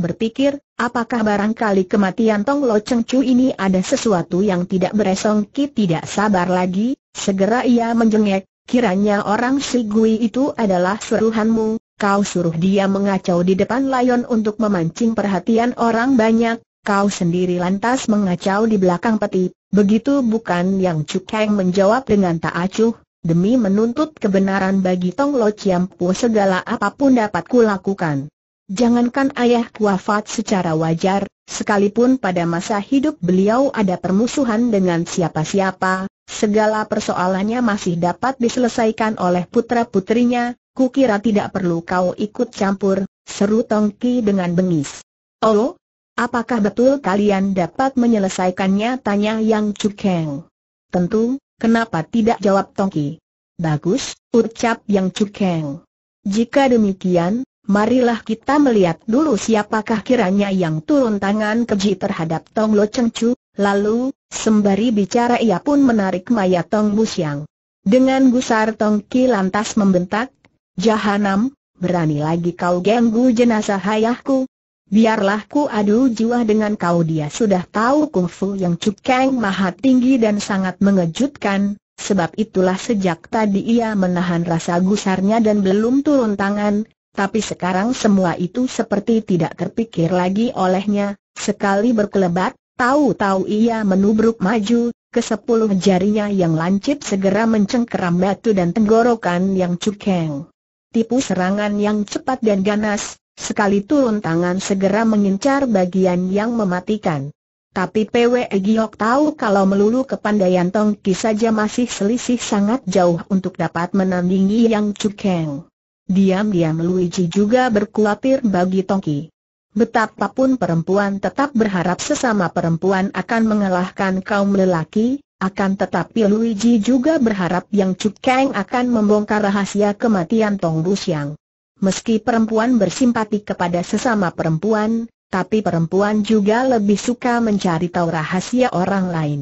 berpikir, apakah barangkali kematian Tong Lo Cheng Chu ini ada sesuatu yang tidak beresong Ki tidak sabar lagi, segera ia menjengek, kiranya orang si Gui itu adalah suruhanmu, kau suruh dia mengacau di depan layon untuk memancing perhatian orang banyak, kau sendiri lantas mengacau di belakang peti, Begitu bukan yang Cukeng menjawab dengan tak acuh, demi menuntut kebenaran bagi Tong Lo Chiam Pu segala apapun dapat kulakukan. Jangankan ayah wafat secara wajar, sekalipun pada masa hidup beliau ada permusuhan dengan siapa-siapa, segala persoalannya masih dapat diselesaikan oleh putra-putrinya, kukira tidak perlu kau ikut campur, seru Tong Ki dengan bengis. Oh? Apakah betul kalian dapat menyelesaikannya? Tanya Yang Cukeng. Tentu, kenapa tidak jawab Tongki? Bagus, ucap Yang Cukeng. Jika demikian, marilah kita melihat dulu siapakah kiranya yang turun tangan keji terhadap Tong Lo Cheng Chu. Lalu, sembari bicara ia pun menarik maya Tong Siang. Dengan gusar Tongki lantas membentak, Jahanam, berani lagi kau ganggu jenazah ayahku, Biarlah ku adu jiwa dengan kau dia sudah tahu kungfu yang cukeng maha tinggi dan sangat mengejutkan, sebab itulah sejak tadi ia menahan rasa gusarnya dan belum turun tangan, tapi sekarang semua itu seperti tidak terpikir lagi olehnya, sekali berkelebat, tahu-tahu ia menubruk maju, ke sepuluh jarinya yang lancip segera mencengkeram batu dan tenggorokan yang cukeng. Tipu serangan yang cepat dan ganas, Sekali turun tangan segera mengincar bagian yang mematikan. Tapi PW Giok tahu kalau melulu kepandaian Tongki Ki saja masih selisih sangat jauh untuk dapat menandingi Yang Cukeng. Diam-diam Luigi juga berkuatir bagi Tongki. Ki. Betapapun perempuan tetap berharap sesama perempuan akan mengalahkan kaum lelaki, akan tetapi Luigi juga berharap Yang Cukeng akan membongkar rahasia kematian Tong Siang meski perempuan bersimpati kepada sesama perempuan, tapi perempuan juga lebih suka mencari tahu rahasia orang lain.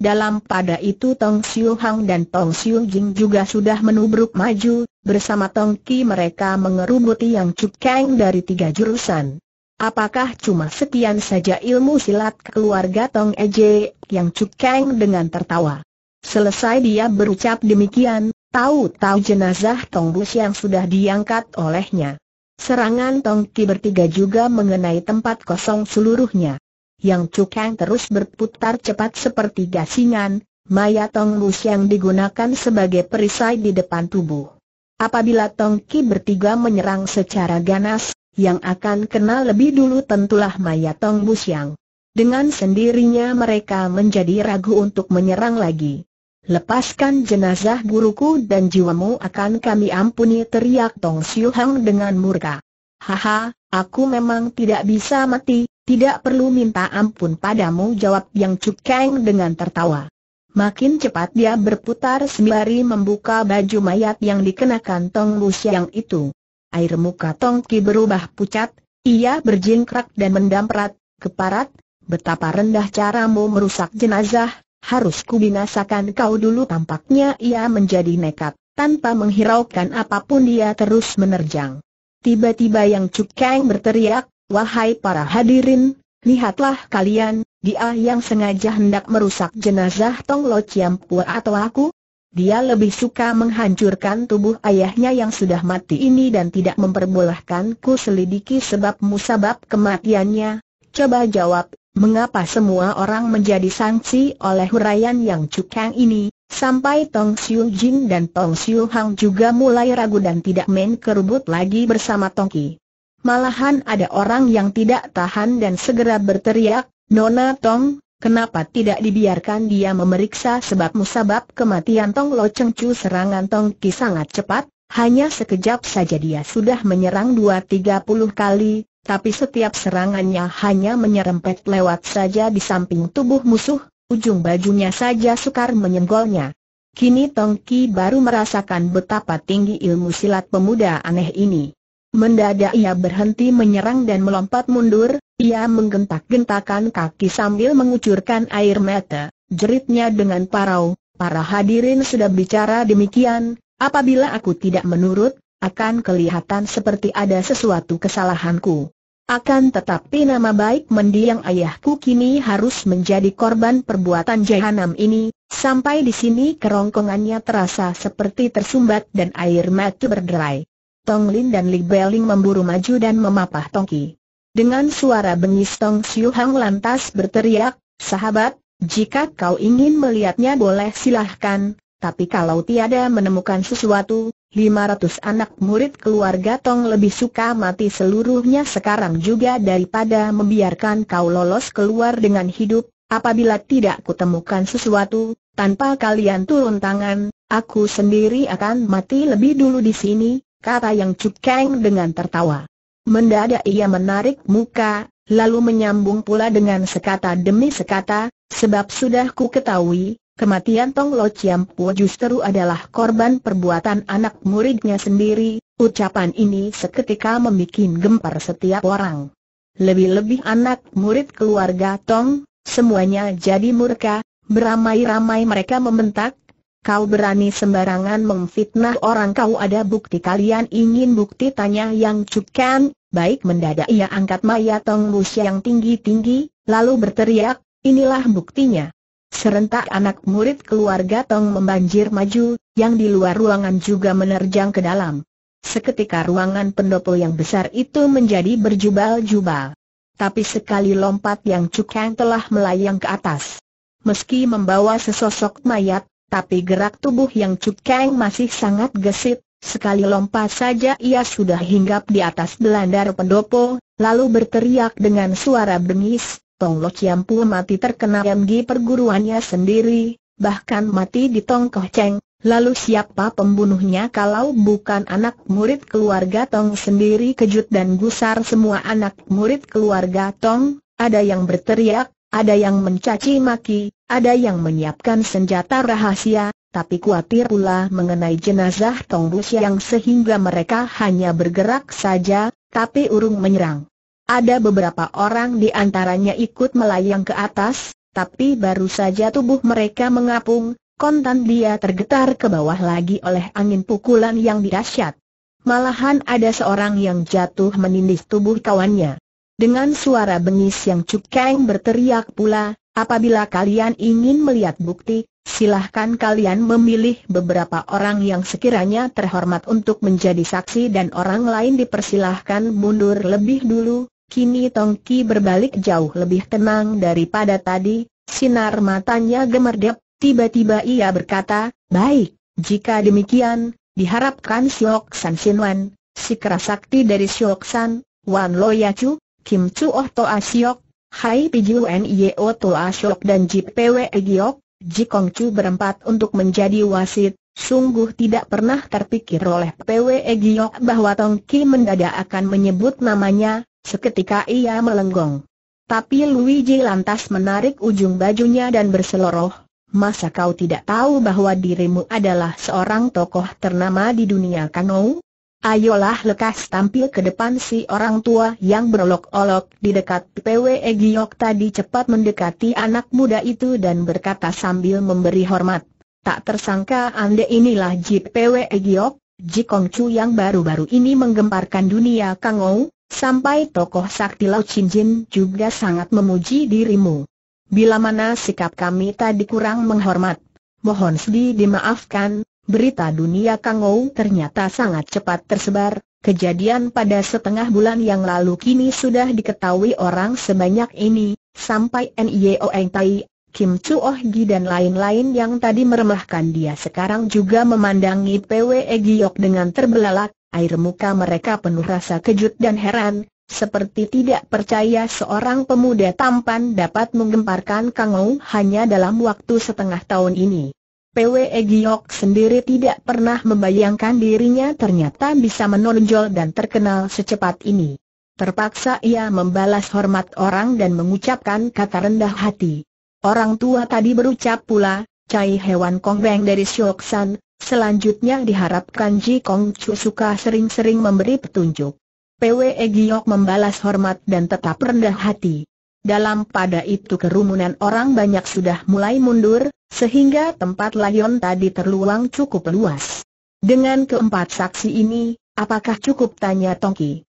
Dalam pada itu Tong Siu Hang dan Tong Siu Jing juga sudah menubruk maju, bersama Tong Ki mereka mengerubuti yang Kang dari tiga jurusan. Apakah cuma sekian saja ilmu silat keluarga Tong Eje yang Kang dengan tertawa? Selesai dia berucap demikian, Tahu-tahu jenazah Tong Bus yang sudah diangkat olehnya. Serangan Tongki bertiga juga mengenai tempat kosong seluruhnya. Yang cukang terus berputar cepat seperti gasingan, maya Bus yang digunakan sebagai perisai di depan tubuh. Apabila Tongki bertiga menyerang secara ganas, yang akan kena lebih dulu tentulah mayat Tong yang. Dengan sendirinya mereka menjadi ragu untuk menyerang lagi. Lepaskan jenazah guruku dan jiwamu akan kami ampuni teriak Tong Siu Hang dengan murka. Haha, aku memang tidak bisa mati, tidak perlu minta ampun padamu jawab Yang Chuk Kang dengan tertawa. Makin cepat dia berputar sembari membuka baju mayat yang dikenakan Tong Lu Siang itu. Air muka Tong Ki berubah pucat, ia berjingkrak dan mendamprat, keparat, betapa rendah caramu merusak jenazah, harus kubinasakan kau dulu tampaknya ia menjadi nekat, tanpa menghiraukan apapun dia terus menerjang. Tiba-tiba yang Cukeng berteriak, wahai para hadirin, lihatlah kalian, dia yang sengaja hendak merusak jenazah Tong Lo Pua atau aku, dia lebih suka menghancurkan tubuh ayahnya yang sudah mati ini dan tidak memperbolehkan ku selidiki sebab musabab kematiannya. Coba jawab Mengapa semua orang menjadi sanksi oleh huraian yang cukang ini, sampai Tong Siu Jing dan Tong Siu Hang juga mulai ragu dan tidak main kerubut lagi bersama Tong Ki. Malahan ada orang yang tidak tahan dan segera berteriak, Nona Tong, kenapa tidak dibiarkan dia memeriksa sebab musabab kematian Tong Lo Cheng Chu serangan Tong Ki sangat cepat, hanya sekejap saja dia sudah menyerang dua tiga puluh kali, tapi setiap serangannya hanya menyerempet lewat saja di samping tubuh musuh, ujung bajunya saja sukar menyenggolnya. Kini Tong Tongki baru merasakan betapa tinggi ilmu silat pemuda aneh ini. Mendadak ia berhenti menyerang dan melompat mundur, ia menggentak-gentakan kaki sambil mengucurkan air mata, jeritnya dengan parau, para hadirin sudah bicara demikian, apabila aku tidak menurut, akan kelihatan seperti ada sesuatu kesalahanku. Akan tetapi nama baik mendiang ayahku kini harus menjadi korban perbuatan jahanam ini, sampai di sini kerongkongannya terasa seperti tersumbat dan air mati berderai. Tong Lin dan Li Beling memburu maju dan memapah Tong Tongki. Dengan suara bengis Tong Siu Hang lantas berteriak, sahabat, jika kau ingin melihatnya boleh silahkan, tapi kalau tiada menemukan sesuatu, 500 anak murid keluarga Tong lebih suka mati seluruhnya sekarang juga daripada membiarkan kau lolos keluar dengan hidup, apabila tidak kutemukan sesuatu, tanpa kalian turun tangan, aku sendiri akan mati lebih dulu di sini, kata yang cukeng dengan tertawa. Mendadak ia menarik muka, lalu menyambung pula dengan sekata demi sekata, sebab sudah ku ketahui, Kematian Tong Lo Chiam Pu justru adalah korban perbuatan anak muridnya sendiri, ucapan ini seketika membuat gempar setiap orang. Lebih-lebih anak murid keluarga Tong, semuanya jadi murka, beramai-ramai mereka membentak, Kau berani sembarangan memfitnah orang kau ada bukti kalian ingin bukti tanya yang cukan, baik mendadak ia angkat mayat Tong Lu yang tinggi-tinggi, lalu berteriak, inilah buktinya. Serentak anak murid keluarga Tong membanjir maju, yang di luar ruangan juga menerjang ke dalam. Seketika ruangan pendopo yang besar itu menjadi berjubal-jubal. Tapi sekali lompat yang cukang telah melayang ke atas. Meski membawa sesosok mayat, tapi gerak tubuh yang cukang masih sangat gesit, sekali lompat saja ia sudah hinggap di atas belandar pendopo, lalu berteriak dengan suara bengis, Tong Lo Chiam mati terkena MG perguruannya sendiri, bahkan mati di Tong Koh Cheng, lalu siapa pembunuhnya kalau bukan anak murid keluarga Tong sendiri kejut dan gusar semua anak murid keluarga Tong, ada yang berteriak, ada yang mencaci maki, ada yang menyiapkan senjata rahasia, tapi khawatir pula mengenai jenazah Tong Rusia yang sehingga mereka hanya bergerak saja, tapi urung menyerang. Ada beberapa orang di antaranya ikut melayang ke atas, tapi baru saja tubuh mereka mengapung, kontan dia tergetar ke bawah lagi oleh angin pukulan yang dahsyat. Malahan ada seorang yang jatuh menindih tubuh kawannya. Dengan suara bengis yang cukeng berteriak pula, apabila kalian ingin melihat bukti, silahkan kalian memilih beberapa orang yang sekiranya terhormat untuk menjadi saksi dan orang lain dipersilahkan mundur lebih dulu, Kini Tong Tongki berbalik jauh lebih tenang daripada tadi, sinar matanya gemerdep, tiba-tiba ia berkata, Baik, jika demikian, diharapkan Siok San Wan, si kerasakti dari Siok San, Wan Lo Ya Chu, Kim Chu Oh Toa Siok, Hai Pijuen O Toa Siok dan Ji Pwe e Giok, Ji Kong Chu berempat untuk menjadi wasit, Sungguh tidak pernah terpikir oleh PWE e Giok bahwa Tong Tongki mendadak akan menyebut namanya, Seketika ia melenggong. Tapi Luigi lantas menarik ujung bajunya dan berseloroh, masa kau tidak tahu bahwa dirimu adalah seorang tokoh ternama di dunia kanou? Ayolah lekas tampil ke depan si orang tua yang berolok-olok di dekat PWE Giyok tadi cepat mendekati anak muda itu dan berkata sambil memberi hormat. Tak tersangka anda inilah Ji PWE Giyok, Ji Chu yang baru-baru ini menggemparkan dunia kanou. Sampai tokoh sakti Lau Jin juga sangat memuji dirimu. Bila mana sikap kami tadi kurang menghormat, mohon sedih dimaafkan, berita dunia Kangou ternyata sangat cepat tersebar, kejadian pada setengah bulan yang lalu kini sudah diketahui orang sebanyak ini, sampai NIO Eng Tai, Kim Chu Oh Gi dan lain-lain yang tadi meremehkan dia sekarang juga memandangi PWE Giok dengan terbelalak, air muka mereka penuh rasa kejut dan heran, seperti tidak percaya seorang pemuda tampan dapat menggemparkan Kang hanya dalam waktu setengah tahun ini. PWE Giok sendiri tidak pernah membayangkan dirinya ternyata bisa menonjol dan terkenal secepat ini. Terpaksa ia membalas hormat orang dan mengucapkan kata rendah hati. Orang tua tadi berucap pula, Cai Hewan Kongbeng dari Sioksan. Selanjutnya diharapkan Ji Kong Chu suka sering-sering memberi petunjuk. PWE Giok membalas hormat dan tetap rendah hati. Dalam pada itu kerumunan orang banyak sudah mulai mundur, sehingga tempat layon tadi terluang cukup luas. Dengan keempat saksi ini, apakah cukup tanya Tongki?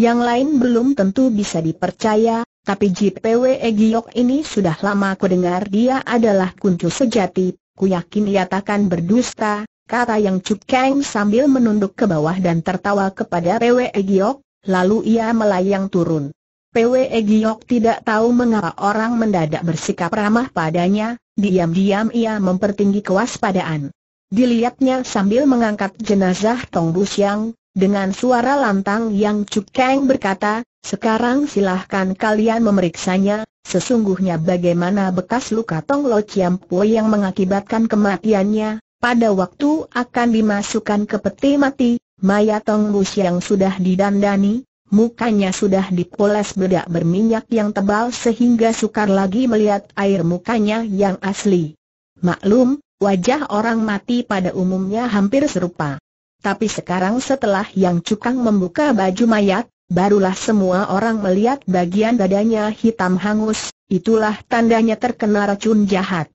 Yang lain belum tentu bisa dipercaya, tapi ji PW e Giok ini sudah lama kudengar dia adalah kuncu sejati, ku yakin ia takkan berdusta, kata Yang Chuk Kang sambil menunduk ke bawah dan tertawa kepada Pwe Giok, lalu ia melayang turun. Pwe Giok tidak tahu mengapa orang mendadak bersikap ramah padanya, diam-diam ia mempertinggi kewaspadaan. Dilihatnya sambil mengangkat jenazah Tong Siang, dengan suara lantang Yang Chuk Kang berkata, sekarang silahkan kalian memeriksanya, sesungguhnya bagaimana bekas luka Tong Lo Chiam Po yang mengakibatkan kematiannya, pada waktu akan dimasukkan ke peti mati, Maya Tongbus yang sudah didandani, mukanya sudah dipoles bedak berminyak yang tebal sehingga sukar lagi melihat air mukanya yang asli. Maklum, wajah orang mati pada umumnya hampir serupa. Tapi sekarang setelah yang cukang membuka baju mayat, barulah semua orang melihat bagian badannya hitam hangus, itulah tandanya terkena racun jahat.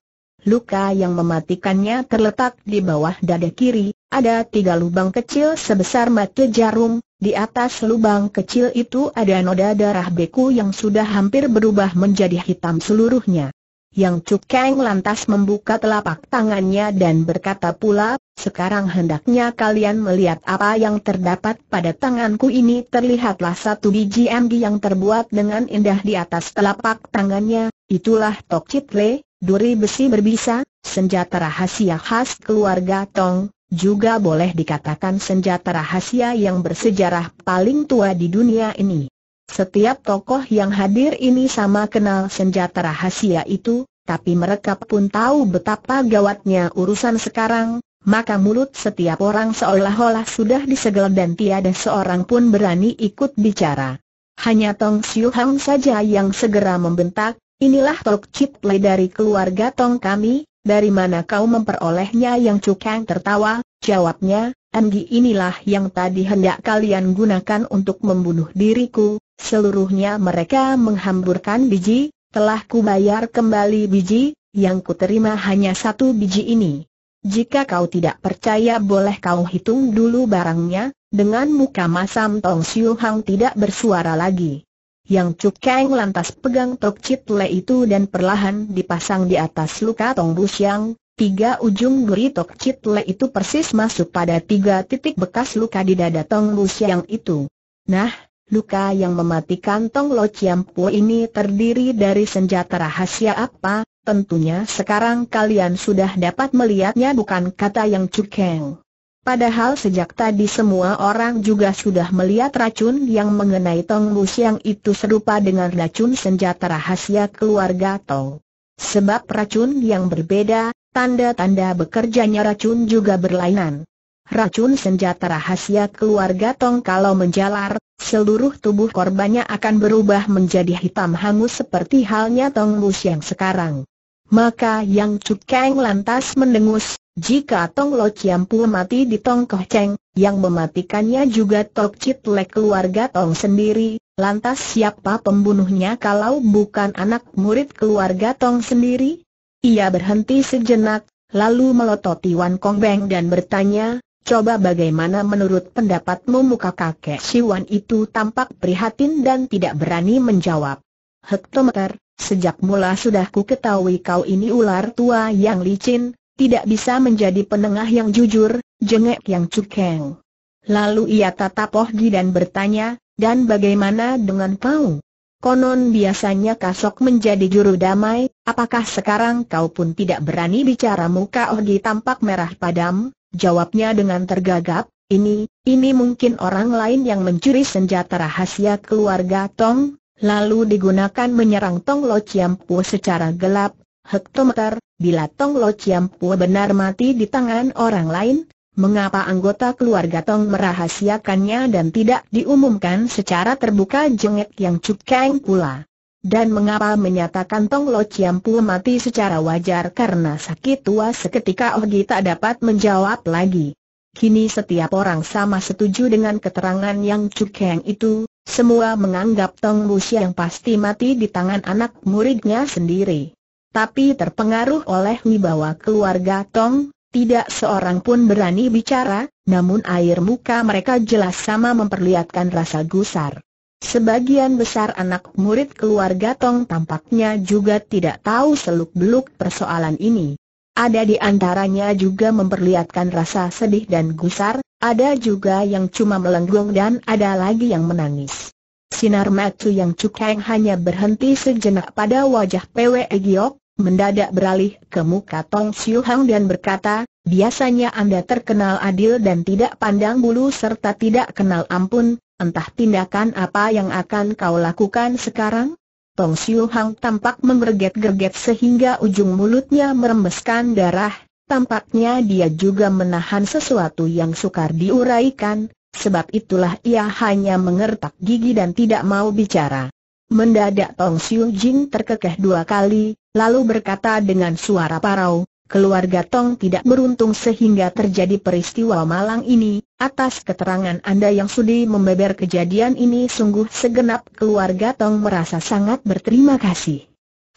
Luka yang mematikannya terletak di bawah dada kiri, ada tiga lubang kecil sebesar mata jarum, di atas lubang kecil itu ada noda darah beku yang sudah hampir berubah menjadi hitam seluruhnya. Yang Cukeng lantas membuka telapak tangannya dan berkata pula, sekarang hendaknya kalian melihat apa yang terdapat pada tanganku ini terlihatlah satu biji embi yang terbuat dengan indah di atas telapak tangannya, itulah Tok Le, duri besi berbisa, senjata rahasia khas keluarga Tong, juga boleh dikatakan senjata rahasia yang bersejarah paling tua di dunia ini. Setiap tokoh yang hadir ini sama kenal senjata rahasia itu, tapi mereka pun tahu betapa gawatnya urusan sekarang, maka mulut setiap orang seolah-olah sudah disegel dan tiada seorang pun berani ikut bicara. Hanya Tong Siu Hang saja yang segera membentak, Inilah Tok Chitle dari keluarga Tong kami, dari mana kau memperolehnya yang cukang tertawa, jawabnya, Anggi inilah yang tadi hendak kalian gunakan untuk membunuh diriku, seluruhnya mereka menghamburkan biji, telah kubayar kembali biji, yang kuterima hanya satu biji ini. Jika kau tidak percaya boleh kau hitung dulu barangnya, dengan muka masam Tong Siu Hang tidak bersuara lagi yang Cukeng lantas pegang tok le itu dan perlahan dipasang di atas luka Tong Siang. Tiga ujung duri tok le itu persis masuk pada tiga titik bekas luka di dada Tong Siang itu. Nah, luka yang mematikan Tong Lo Chiampu ini terdiri dari senjata rahasia apa? Tentunya sekarang kalian sudah dapat melihatnya bukan kata yang Cukeng. Padahal sejak tadi semua orang juga sudah melihat racun yang mengenai Tong Lu Siang itu serupa dengan racun senjata rahasia keluarga Tong. Sebab racun yang berbeda, tanda-tanda bekerjanya racun juga berlainan. Racun senjata rahasia keluarga Tong kalau menjalar, seluruh tubuh korbannya akan berubah menjadi hitam hangus seperti halnya Tong Lu Siang sekarang. Maka Yang Cukeng lantas mendengus, jika Tong Lo Chiam Pu mati di Tong Koh Cheng, yang mematikannya juga Tok Chit Lek keluarga Tong sendiri, lantas siapa pembunuhnya kalau bukan anak murid keluarga Tong sendiri? Ia berhenti sejenak, lalu melototi Wan Kong Beng dan bertanya, Coba bagaimana menurut pendapatmu muka kakek Si Wan itu tampak prihatin dan tidak berani menjawab. Hektometer, sejak mula sudah ku ketahui kau ini ular tua yang licin, tidak bisa menjadi penengah yang jujur, jengek yang cukeng. Lalu ia tatap Oh dan bertanya, dan bagaimana dengan kau? Konon biasanya Kasok menjadi juru damai, apakah sekarang kau pun tidak berani bicara muka Oh tampak merah padam? Jawabnya dengan tergagap, ini, ini mungkin orang lain yang mencuri senjata rahasia keluarga Tong, lalu digunakan menyerang Tong Lo Chiam secara gelap, hektometer, bila Tong Lo Chiampua benar mati di tangan orang lain, mengapa anggota keluarga Tong merahasiakannya dan tidak diumumkan secara terbuka jengek yang cukeng pula? Dan mengapa menyatakan Tong Lo Chiampua mati secara wajar karena sakit tua seketika Oh Gi tak dapat menjawab lagi. Kini setiap orang sama setuju dengan keterangan yang cukeng itu, semua menganggap Tong Lu yang pasti mati di tangan anak muridnya sendiri tapi terpengaruh oleh wibawa keluarga Tong, tidak seorang pun berani bicara, namun air muka mereka jelas sama memperlihatkan rasa gusar. Sebagian besar anak murid keluarga Tong tampaknya juga tidak tahu seluk-beluk persoalan ini. Ada di antaranya juga memperlihatkan rasa sedih dan gusar, ada juga yang cuma melenggung dan ada lagi yang menangis. Sinar mata yang cukeng hanya berhenti sejenak pada wajah Pwe Giok, mendadak beralih ke muka Tong Siu Hang dan berkata, biasanya Anda terkenal adil dan tidak pandang bulu serta tidak kenal ampun, entah tindakan apa yang akan kau lakukan sekarang? Tong Siu Hang tampak menggerget-gerget sehingga ujung mulutnya merembeskan darah, tampaknya dia juga menahan sesuatu yang sukar diuraikan, sebab itulah ia hanya mengertak gigi dan tidak mau bicara. Mendadak Tong Siu Jing terkekeh dua kali, lalu berkata dengan suara parau, keluarga Tong tidak beruntung sehingga terjadi peristiwa malang ini, atas keterangan Anda yang sudi membeber kejadian ini sungguh segenap keluarga Tong merasa sangat berterima kasih.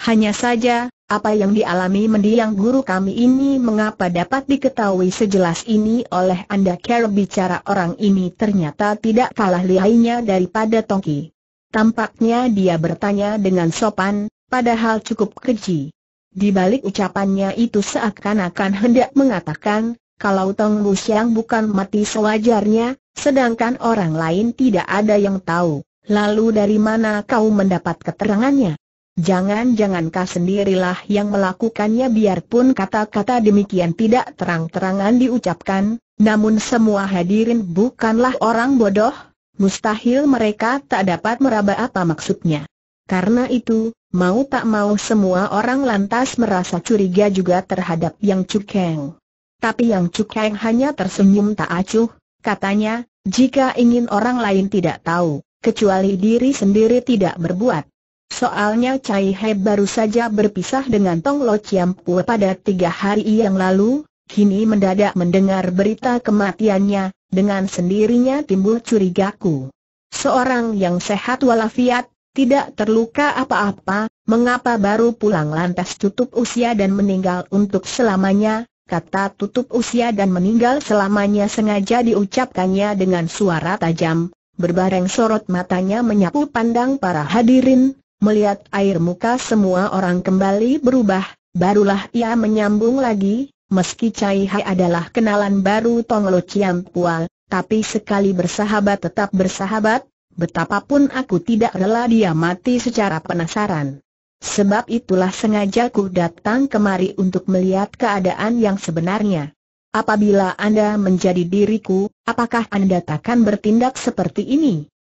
Hanya saja, apa yang dialami mendiang guru kami ini mengapa dapat diketahui sejelas ini oleh Anda Care bicara orang ini ternyata tidak kalah lihainya daripada Tongki. Tampaknya dia bertanya dengan sopan, padahal cukup keji. Di balik ucapannya itu seakan-akan hendak mengatakan, kalau Tong Lu bukan mati sewajarnya, sedangkan orang lain tidak ada yang tahu, lalu dari mana kau mendapat keterangannya? Jangan-jangan kau sendirilah yang melakukannya biarpun kata-kata demikian tidak terang-terangan diucapkan, namun semua hadirin bukanlah orang bodoh, Mustahil mereka tak dapat meraba apa maksudnya. Karena itu, mau tak mau semua orang lantas merasa curiga juga terhadap Yang Cukeng. Tapi Yang Cukeng hanya tersenyum tak acuh, katanya, jika ingin orang lain tidak tahu, kecuali diri sendiri tidak berbuat. Soalnya Cai He baru saja berpisah dengan Tong Lo Chiam Pua pada tiga hari yang lalu, kini mendadak mendengar berita kematiannya, dengan sendirinya timbul curigaku. Seorang yang sehat walafiat, tidak terluka apa-apa, mengapa baru pulang lantas tutup usia dan meninggal untuk selamanya, kata tutup usia dan meninggal selamanya sengaja diucapkannya dengan suara tajam, berbareng sorot matanya menyapu pandang para hadirin, melihat air muka semua orang kembali berubah, barulah ia menyambung lagi, Meski Cai Hai adalah kenalan baru Tong Lo Chiam Pua, tapi sekali bersahabat tetap bersahabat, betapapun aku tidak rela dia mati secara penasaran. Sebab itulah sengaja ku datang kemari untuk melihat keadaan yang sebenarnya. Apabila Anda menjadi diriku, apakah Anda takkan bertindak seperti ini?